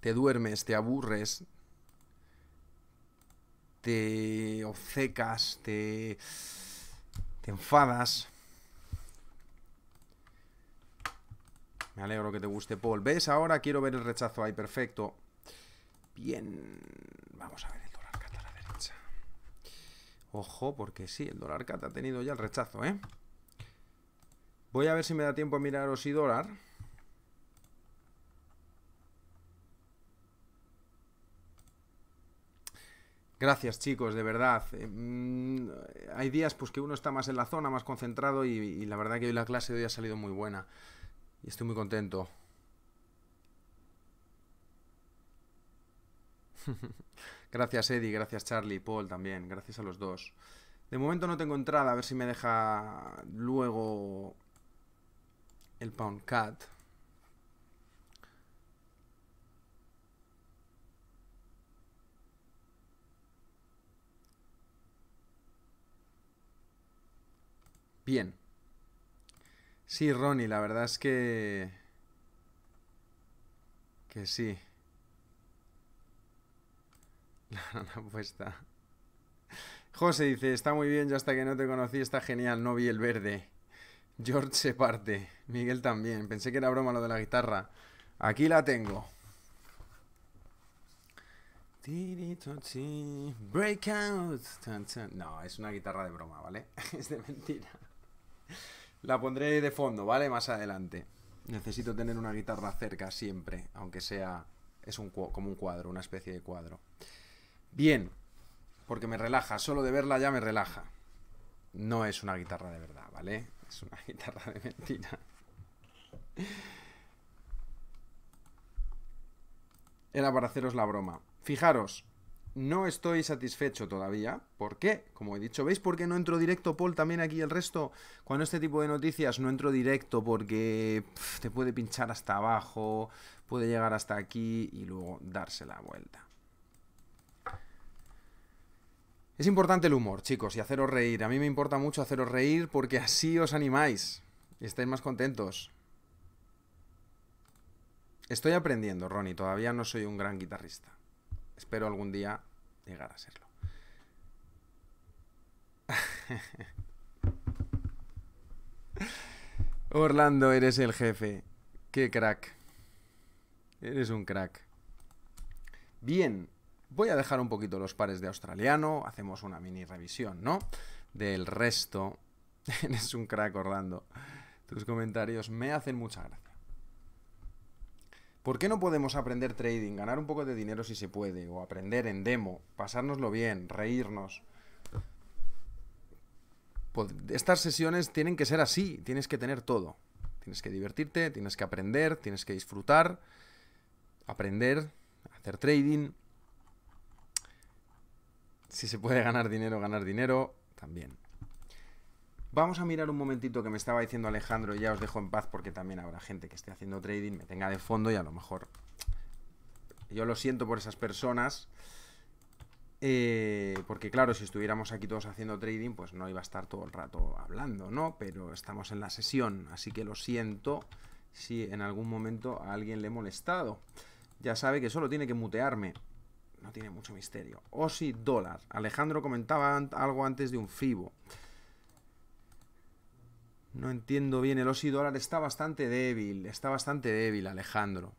Te duermes, te aburres. Te obcecas, te. Te enfadas. Me alegro que te guste, Paul. ¿Ves? Ahora quiero ver el rechazo ahí. Perfecto. Bien. Vamos a ver el dólar cat a la derecha. Ojo, porque sí, el dólar cat ha tenido ya el rechazo, ¿eh? Voy a ver si me da tiempo a mirar y dólar. Gracias chicos, de verdad. Eh, mm, hay días pues que uno está más en la zona, más concentrado y, y la verdad que hoy la clase de hoy ha salido muy buena estoy muy contento. gracias Eddie, gracias Charlie, Paul también, gracias a los dos. De momento no tengo entrada, a ver si me deja luego el Pound Cat. Bien. Sí, Ronnie, la verdad es que... Que sí. La gran apuesta. José dice, está muy bien, yo hasta que no te conocí está genial, no vi el verde. George se parte, Miguel también, pensé que era broma lo de la guitarra. Aquí la tengo. Breakout. No, es una guitarra de broma, ¿vale? Es de mentira. La pondré de fondo, ¿vale? Más adelante. Necesito tener una guitarra cerca siempre, aunque sea es un, como un cuadro, una especie de cuadro. Bien, porque me relaja, solo de verla ya me relaja. No es una guitarra de verdad, ¿vale? Es una guitarra de mentira. Era para haceros la broma. Fijaros, no estoy satisfecho todavía. ¿Por qué? Como he dicho, ¿veis por qué no entro directo, Paul? También aquí el resto, cuando este tipo de noticias no entro directo porque te puede pinchar hasta abajo, puede llegar hasta aquí y luego darse la vuelta. Es importante el humor, chicos, y haceros reír. A mí me importa mucho haceros reír porque así os animáis y estáis más contentos. Estoy aprendiendo, Ronnie. Todavía no soy un gran guitarrista. Espero algún día llegar a serlo. Orlando, eres el jefe. Qué crack. Eres un crack. Bien, voy a dejar un poquito los pares de australiano. Hacemos una mini revisión, ¿no? Del resto. Eres un crack, Orlando. Tus comentarios me hacen mucha gracia. ¿Por qué no podemos aprender trading, ganar un poco de dinero si se puede, o aprender en demo, pasárnoslo bien, reírnos? Estas sesiones tienen que ser así, tienes que tener todo. Tienes que divertirte, tienes que aprender, tienes que disfrutar, aprender, hacer trading. Si se puede ganar dinero, ganar dinero también. Vamos a mirar un momentito que me estaba diciendo Alejandro, y ya os dejo en paz porque también habrá gente que esté haciendo trading, me tenga de fondo y a lo mejor yo lo siento por esas personas, eh, porque claro, si estuviéramos aquí todos haciendo trading, pues no iba a estar todo el rato hablando, ¿no? Pero estamos en la sesión, así que lo siento si en algún momento a alguien le he molestado. Ya sabe que solo tiene que mutearme. No tiene mucho misterio. O si dólar. Alejandro comentaba algo antes de un FIBO. No entiendo bien, el OSI dólar está bastante débil, está bastante débil, Alejandro.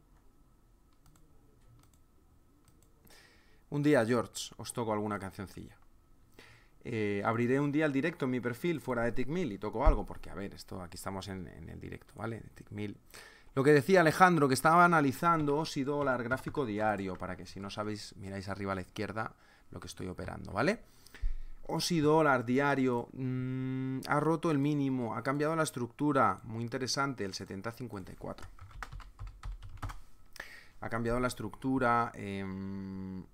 un día, George, os toco alguna cancioncilla. Eh, abriré un día el directo en mi perfil fuera de Mil y toco algo, porque a ver, esto aquí estamos en, el directo, ¿vale? De Lo que decía Alejandro, que estaba analizando OSI dólar gráfico diario, para que si no sabéis, miráis arriba a la izquierda lo que estoy operando, ¿vale? Osi dólar diario mm, ha roto el mínimo, ha cambiado la estructura, muy interesante, el 70.54 Ha cambiado la estructura, em,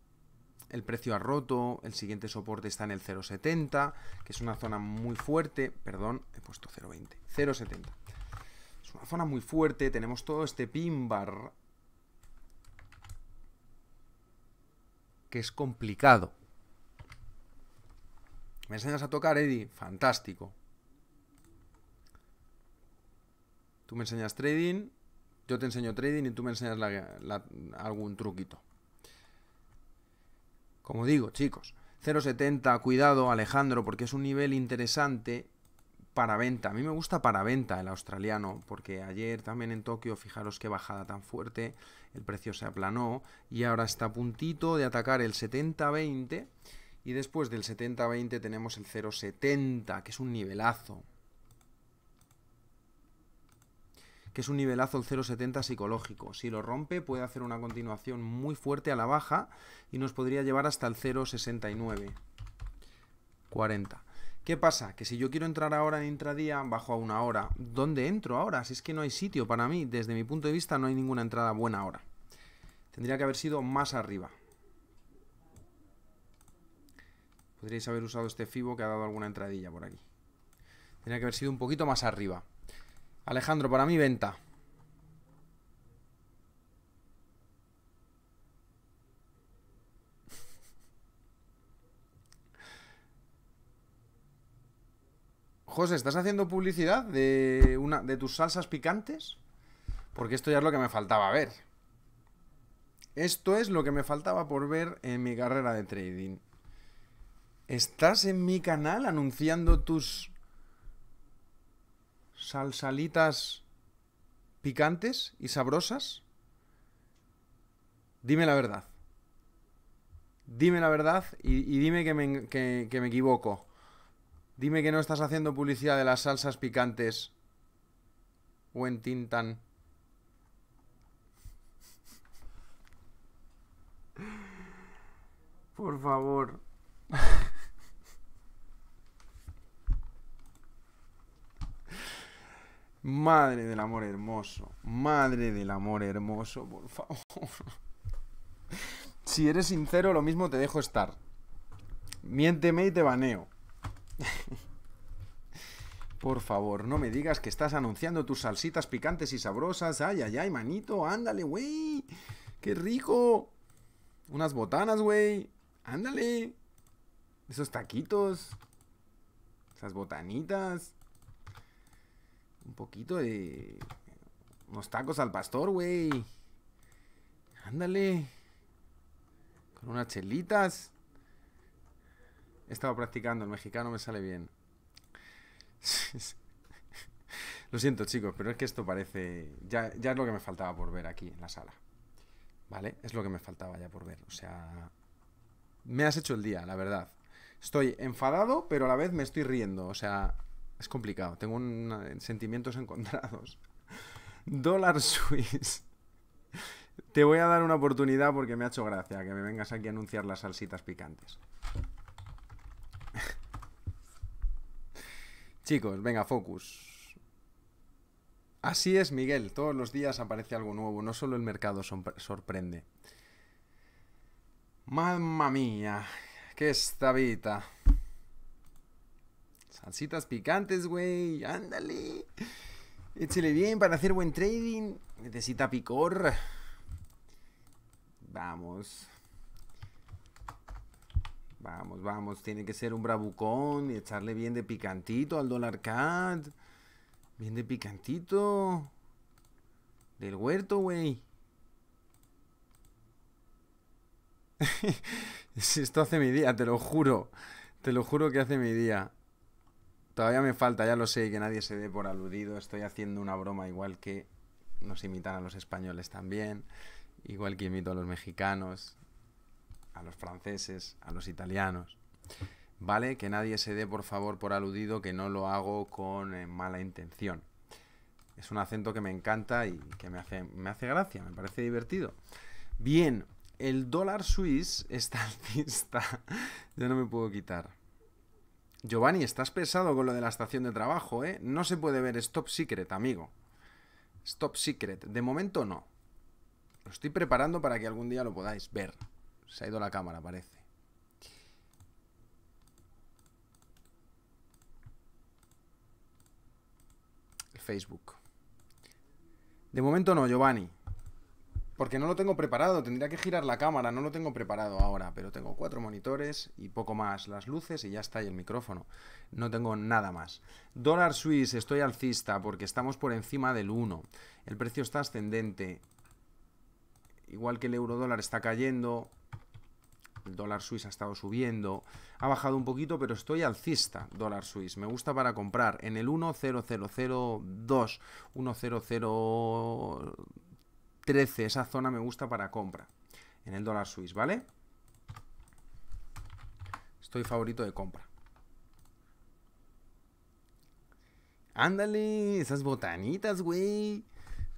el precio ha roto, el siguiente soporte está en el 0,70, que es una zona muy fuerte, perdón, he puesto 0,20, 0,70. Es una zona muy fuerte, tenemos todo este pin bar que es complicado ¿Me enseñas a tocar, Eddie? Fantástico. Tú me enseñas trading, yo te enseño trading y tú me enseñas algún truquito. Como digo, chicos, 0.70, cuidado Alejandro, porque es un nivel interesante para venta. A mí me gusta para venta el australiano, porque ayer también en Tokio, fijaros qué bajada tan fuerte, el precio se aplanó y ahora está a puntito de atacar el 70-20 y después del 70-20 tenemos el 0,70, que es un nivelazo. Que es un nivelazo el 0,70 psicológico. Si lo rompe, puede hacer una continuación muy fuerte a la baja y nos podría llevar hasta el 0,69. 40. ¿Qué pasa? Que si yo quiero entrar ahora en intradía, bajo a una hora. ¿Dónde entro ahora? Si es que no hay sitio para mí, desde mi punto de vista no hay ninguna entrada buena ahora. Tendría que haber sido más arriba. Podríais haber usado este Fibo que ha dado alguna entradilla por aquí. Tenía que haber sido un poquito más arriba. Alejandro, para mí venta. José, ¿estás haciendo publicidad de, una, de tus salsas picantes? Porque esto ya es lo que me faltaba ver. Esto es lo que me faltaba por ver en mi carrera de trading estás en mi canal anunciando tus salsalitas picantes y sabrosas? Dime la verdad. Dime la verdad y, dime que me, me equivoco. Dime que no estás haciendo publicidad de las salsas picantes o en Tintan. Por favor. Madre del amor hermoso, madre del amor hermoso, por favor. si eres sincero, lo mismo te dejo estar. Miénteme y te baneo. Por favor, no me digas que estás anunciando tus salsitas picantes y sabrosas. Ay, ay, ay, manito, ándale, güey. Qué rico. Unas botanas, güey. Ándale. Esos taquitos. Esas botanitas. Un poquito de... Unos tacos al pastor, güey. Ándale. Con unas chelitas. He estado practicando, el mexicano me sale bien. lo siento, chicos, pero es que esto parece. Ya, ya, es lo que me faltaba por ver aquí en la sala. ¿Vale? Es lo que me faltaba ya por ver. O sea. Me has hecho el día, la verdad. Estoy enfadado, pero a la vez me estoy riendo. O sea, es complicado, tengo un, sentimientos encontrados. Dólar Swiss. Te voy a dar una oportunidad porque me ha hecho gracia que me vengas aquí a anunciar las salsitas picantes. Chicos, venga, focus. Así es, Miguel. Todos los días aparece algo nuevo. No solo el mercado sorprende. Mamma mía, qué esta Salsitas picantes, güey. Ándale. Échele bien para hacer buen trading. Necesita picor. Vamos. Vamos, vamos. Tiene que ser un bravucón y echarle bien de picantito al dólar cat. Bien de picantito. Del huerto, güey. Esto hace mi día, te lo juro. Te lo juro que hace mi día. Todavía me falta, ya lo sé, que nadie se dé por aludido. Estoy haciendo una broma igual que nos imitan a los españoles también, igual que imito a los mexicanos, a los franceses, a los italianos. ¿Vale? Que nadie se dé, por favor, por aludido, que no lo hago con eh, mala intención. Es un acento que me encanta y que me hace, me hace gracia, me parece divertido. Bien, el dólar suiz está alcista Yo no me puedo quitar. Giovanni, estás pesado con lo de la estación de trabajo, ¿eh? No se puede ver Stop Secret, amigo. Stop Secret. De momento no. Lo estoy preparando para que algún día lo podáis ver. Se ha ido la cámara, parece. El Facebook. De momento no, Giovanni. Porque no lo tengo preparado, tendría que girar la cámara, no lo tengo preparado ahora, pero tengo cuatro monitores y poco más, las luces y ya está, y el micrófono. No tengo nada más. Dólar Swiss, estoy alcista porque estamos por encima del 1. El precio está ascendente. Igual que el euro dólar está cayendo, el dólar Swiss ha estado subiendo, ha bajado un poquito, pero estoy alcista dólar Swiss. Me gusta para comprar en el 10002, 10002. 13. Esa zona me gusta para compra. En el dólar suiz, ¿vale? Estoy favorito de compra. Ándale, esas botanitas, güey.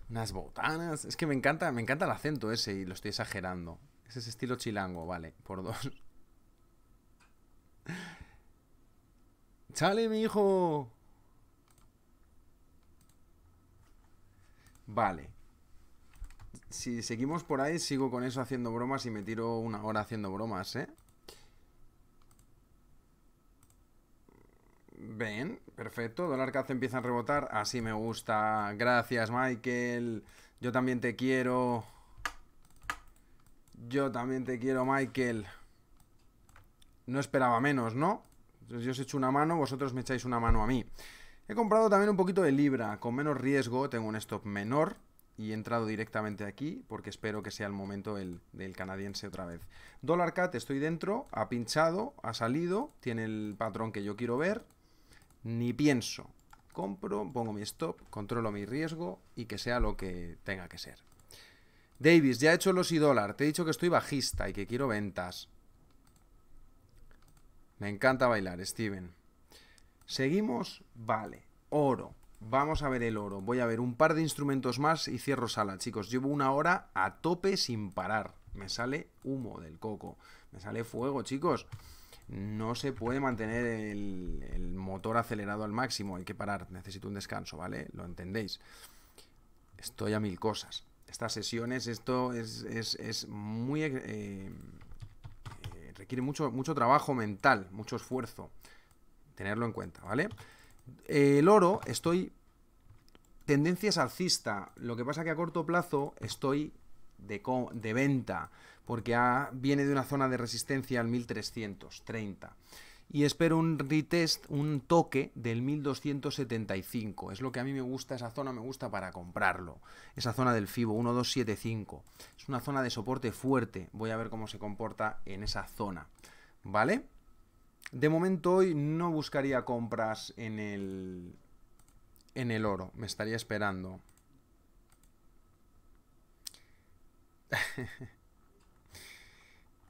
Unas botanas. Es que me encanta, me encanta el acento ese y lo estoy exagerando. Es ese estilo chilango, vale, por dos. ¡Chale, mi hijo! Vale. Si seguimos por ahí, sigo con eso haciendo bromas y me tiro una hora haciendo bromas, ¿eh? Ven, perfecto. Dólar hace empieza a rebotar. Así me gusta. Gracias, Michael. Yo también te quiero. Yo también te quiero, Michael. No esperaba menos, ¿no? Yo os echo una mano, vosotros me echáis una mano a mí. He comprado también un poquito de libra, con menos riesgo, tengo un stop menor y he entrado directamente aquí porque espero que sea el momento del canadiense otra vez. Dólar Cat, estoy dentro, ha pinchado, ha salido, tiene el patrón que yo quiero ver, ni pienso. Compro, pongo mi stop, controlo mi riesgo y que sea lo que tenga que ser. Davis, ya he hecho los y dólar, te he dicho que estoy bajista y que quiero ventas. Me encanta bailar, Steven. Seguimos, vale, oro. Vamos a ver el oro. Voy a ver un par de instrumentos más y cierro sala, chicos. Llevo una hora a tope sin parar. Me sale humo del coco. Me sale fuego, chicos. No se puede mantener el, motor acelerado al máximo. Hay que parar. Necesito un descanso, ¿vale? Lo entendéis. Estoy a mil cosas. Estas sesiones, esto es, muy... Eh, eh, requiere mucho, mucho trabajo mental, mucho esfuerzo. Tenerlo en cuenta, ¿vale? vale el oro, estoy. tendencia alcista. Lo que pasa que a corto plazo estoy de, de venta. Porque viene de una zona de resistencia al 1330. Y espero un retest, un toque del 1275. Es lo que a mí me gusta, esa zona me gusta para comprarlo. Esa zona del FIBO 1275. Es una zona de soporte fuerte. Voy a ver cómo se comporta en esa zona. ¿Vale? de momento hoy no buscaría compras en el, en el oro. Me estaría esperando.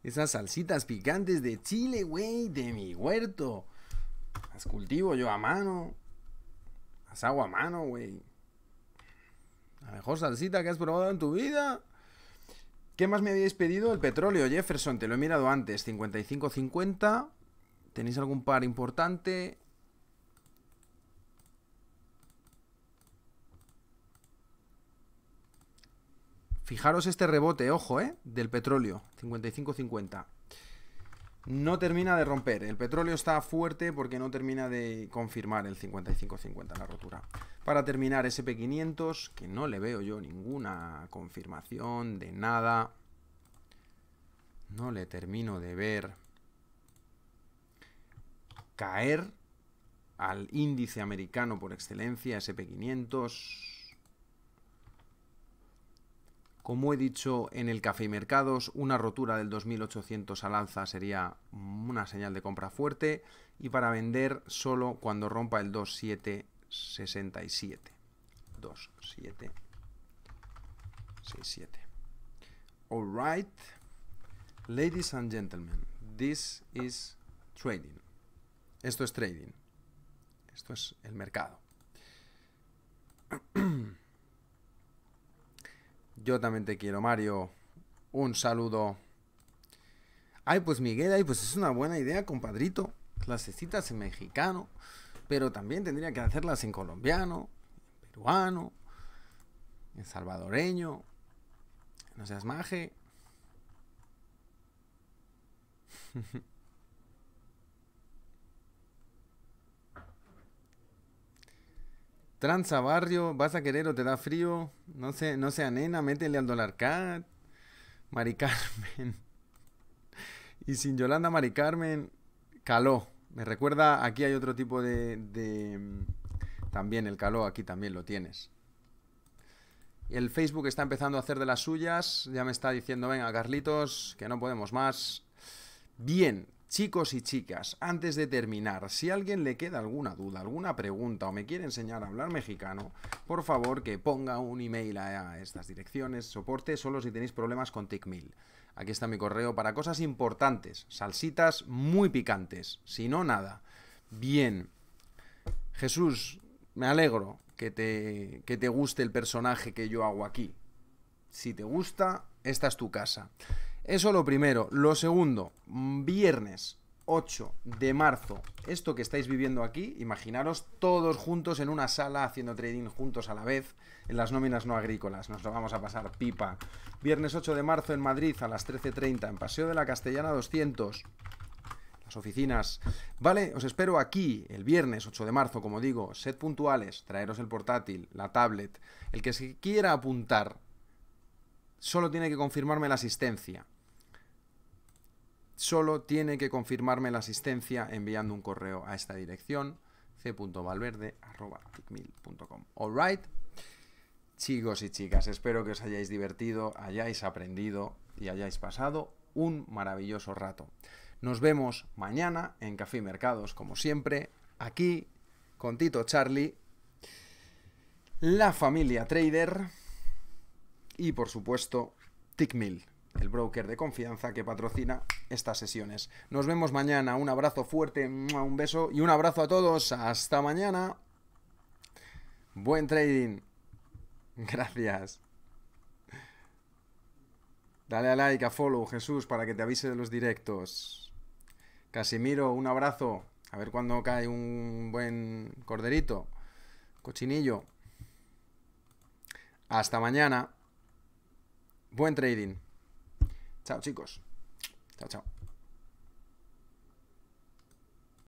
Esas salsitas picantes de Chile, güey, de mi huerto. Las cultivo yo a mano. Las hago a mano, güey. La mejor salsita que has probado en tu vida. ¿Qué más me habías pedido? El petróleo, Jefferson, te lo he mirado antes. 55.50. ¿Tenéis algún par importante? Fijaros este rebote, ojo, ¿eh? Del petróleo, 55-50. No termina de romper. El petróleo está fuerte porque no termina de confirmar el 55-50, la rotura. Para terminar, SP500, que no le veo yo ninguna confirmación de nada. No le termino de ver caer al índice americano por excelencia, SP500. Como he dicho en el café y mercados, una rotura del 2800 al alza sería una señal de compra fuerte y para vender solo cuando rompa el 2767. 2767. All right. Ladies and gentlemen, this is trading. Esto es trading. Esto es el mercado. Yo también te quiero, Mario. Un saludo. Ay, pues Miguel, ay, pues es una buena idea, compadrito. Clasecitas en mexicano, pero también tendría que hacerlas en colombiano, en peruano, en salvadoreño. No seas maje. Tranza barrio, vas a querer o te da frío. No sé, no sea nena, métele al dólar cat. Mari Carmen. Y sin Yolanda Mari Carmen, caló. Me recuerda, aquí hay otro tipo de, de... Mm, también el caló, aquí también lo tienes. El Facebook está empezando a hacer de las suyas. Ya me está diciendo, venga, Carlitos, que no podemos más. Bien, Chicos y chicas, antes de terminar, si a alguien le queda alguna duda, alguna pregunta o me quiere enseñar a hablar mexicano, por favor que ponga un email a estas direcciones, soporte, solo si tenéis problemas con Tickmill. Aquí está mi correo para cosas importantes, salsitas muy picantes, si no nada. Bien. Jesús, me alegro que te, que te guste el personaje que yo hago aquí. Si te gusta, esta es tu casa. Eso lo primero. Lo segundo, mm, viernes 8 de marzo, esto que estáis viviendo aquí, imaginaros todos juntos en una sala haciendo trading juntos a la vez, en las nóminas no agrícolas, nos lo vamos a pasar pipa. Viernes 8 de marzo en Madrid a las 13.30, en Paseo de la Castellana 200, las oficinas. Vale, os espero aquí el viernes 8 de marzo, como digo, sed puntuales, traeros el portátil, la tablet, el que se quiera apuntar, solo tiene que confirmarme la asistencia Solo tiene que confirmarme la asistencia enviando un correo a esta dirección c.valverde.com. right, Chicos y chicas, espero que os hayáis divertido, hayáis aprendido y hayáis pasado un maravilloso rato. Nos vemos mañana en Café y Mercados, como siempre, aquí con Tito Charlie, la familia Trader y por supuesto, Tickmill el broker de confianza que patrocina estas sesiones. Nos vemos mañana, un abrazo fuerte, un beso y un abrazo a todos, hasta mañana. Buen trading. Gracias. Dale a like, a follow, Jesús, para que te avise de los directos. Casimiro, un abrazo. A ver cuándo cae un buen corderito. Cochinillo. Hasta mañana. Buen trading. Chao chicos. Chao, chao.